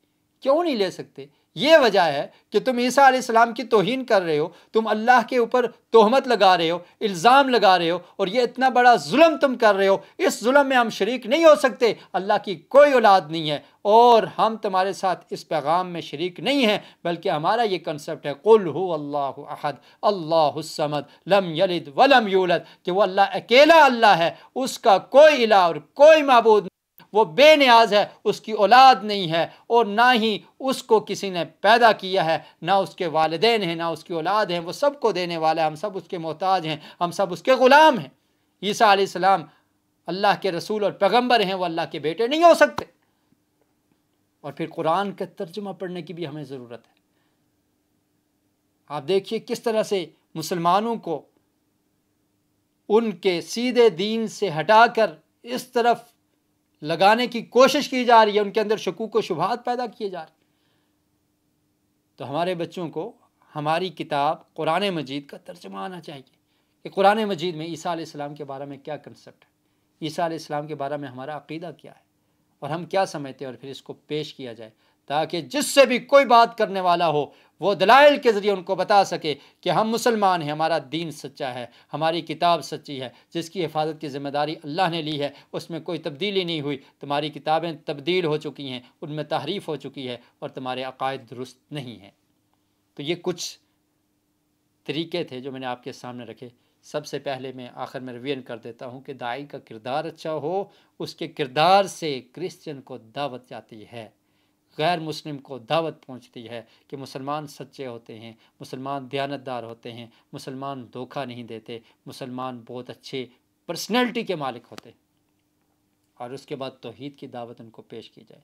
क्यों नहीं ले सकते ये वजह है कि तुम ईसा आलाम की तोहन कर रहे हो तुम अल्लाह के ऊपर तोहमत लगा रहे हो इल्ज़ाम लगा रहे हो और ये इतना बड़ा जुल्म तुम कर रहे हो इस जुल्म में हम शरीक नहीं हो सकते अल्लाह की कोई औलाद नहीं है और हम तुम्हारे साथ इस पैगाम में शरीक नहीं हैं बल्कि हमारा ये कंसेप्ट है कुल हो अल्लाह अहद अल्लाहमद लम यलिद वलम यूलद कि वो अल्लाह अकेला अल्लाह है उसका कोई इला और कोई मबूद वो बेनियाज है उसकी औलाद नहीं है और ना ही उसको किसी ने पैदा किया है ना उसके वालदेन हैं ना उसकी औलाद हैं वो सबको देने वाला है हम सब उसके मोहताज हैं हम सब उसके ग़ुलाम हैं ईसा आसमाम अल्लाह के रसूल और पैगम्बर हैं वो अल्लाह के बेटे नहीं हो सकते और फिर कुरान का तर्जुमा पढ़ने की भी हमें ज़रूरत है आप देखिए किस तरह से मुसलमानों को उनके सीधे दीन से हटाकर इस तरफ लगाने की कोशिश की जा रही है उनके अंदर शकूक व शुभात पैदा किए जा रहे तो हमारे बच्चों को हमारी किताब कुरान मजीद का तर्जमा आना चाहिए कि कुरान मजीद में ईसा इस्लाम के बारे में क्या कंसेप्ट है ईसा आसमाम के बारे में हमारा अकीदा क्या है और हम क्या समझते हैं और फिर इसको पेश किया जाए ताकि जिससे भी कोई बात करने वाला हो वो दलाइल के ज़रिए उनको बता सके कि हम मुसलमान हैं हमारा दीन सच्चा है हमारी किताब सच्ची है जिसकी हिफाजत की ज़िम्मेदारी अल्लाह ने ली है उसमें कोई तब्दीली नहीं हुई तुम्हारी किताबें तब्दील हो चुकी हैं उनमें तहरीफ़ हो चुकी है और तुम्हारे अकायद दुरुस्त नहीं हैं तो ये कुछ तरीके थे जो मैंने आपके सामने रखे सबसे पहले मैं आखिर में रिवियन कर देता हूँ कि दाई का किरदार अच्छा हो उसके किरदार से क्रिश्चियन को दावत जाती है गैर मुस्लिम को दावत पहुंचती है कि मुसलमान सच्चे होते हैं मुसलमान दयानतदार होते हैं मुसलमान धोखा नहीं देते मुसलमान बहुत अच्छे पर्सनैलिटी के मालिक होते हैं और उसके बाद तोहद की दावत उनको पेश की जाए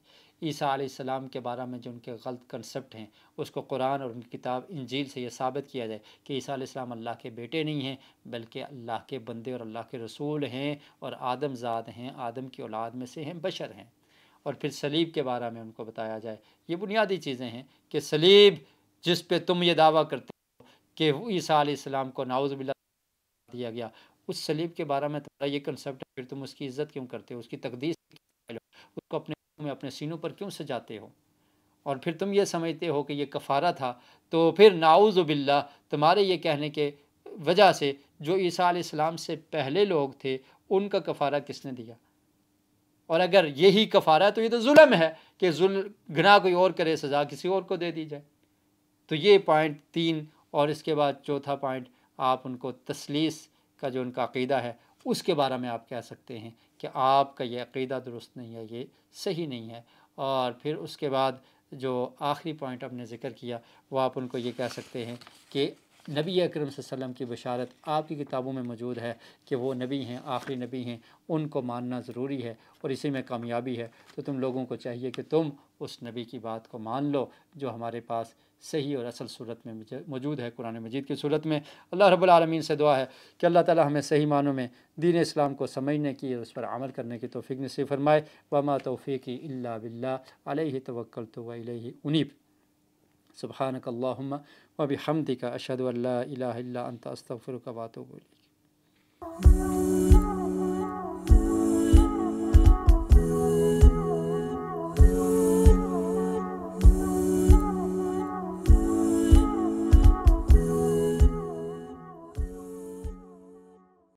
ईसा सलाम के बारे में जो उनके गलत कंसेप्ट हैं उसको कुरान और उनकी किताब इंजील से यह साबित किया जाए कि ईसा सलाम अल्लाह के बेटे नहीं हैं बल्कि अल्लाह के बंदे और अल्लाह के रसूल हैं और आदमज़ाद हैं आदम की औलाद में से हैं बशर हैं और फिर सलीब के बारे में उनको बताया जाए ये बुनियादी चीज़ें हैं कि सलीब जिस पे तुम ये दावा करते हो कि ईसा आसमाम को नाउज़बिल्ला दिया गया उस सलीब के बारे में तुम्हारा ये कंसेप्ट है फिर तुम उसकी इज़्ज़त क्यों करते हो उसकी तकदीस उसको अपने में अपने सीनों पर क्यों सजाते हो और फिर तुम ये समझते हो कि ये कफ़ारा था तो फिर नाउज़बिल्ला तुम्हारे ये कहने के वजह से जो ईसा आसमाम से पहले लोग थे उनका कफ़ारा किसने दिया और अगर यही कफ़ारा है तो ये तो जुल्म है कि जुल गुनाह कोई और करे सज़ा किसी और को दे दी जाए तो ये पॉइंट तीन और इसके बाद चौथा पॉइंट आप उनको तसलीस का जो उनका अकीदा है उसके बारे में आप कह सकते हैं कि आपका ये अकीदा दुरुस्त नहीं है ये सही नहीं है और फिर उसके बाद जो आखिरी पॉइंट आपने ज़िक्र किया वो आप उनको ये कह सकते हैं कि नबी अकरम वसल्लम की बशारत आपकी किताबों में मौजूद है कि वो नबी हैं आखिरी नबी हैं उनको मानना ज़रूरी है और इसी में कामयाबी है तो तुम लोगों को चाहिए कि तुम उस नबी की बात को मान लो जो हमारे पास सही और असल सूरत में मौजूद है कुरान मजीद की सूरत में अल्लाह रब्लमीन से दुआ है कि अल्लाह ताली हमें सही मानों में दीन इस्लाम को समझने की और उस पर अमल करने की तोफ़ी नसीब फरमाए वमा तोफ़ी की अल्ला बिल्ला अलही तवक्ल तो वही उनीब सुबहानक वबी हमदी का अशद अल्ला अस्तफ़र का वातो बोली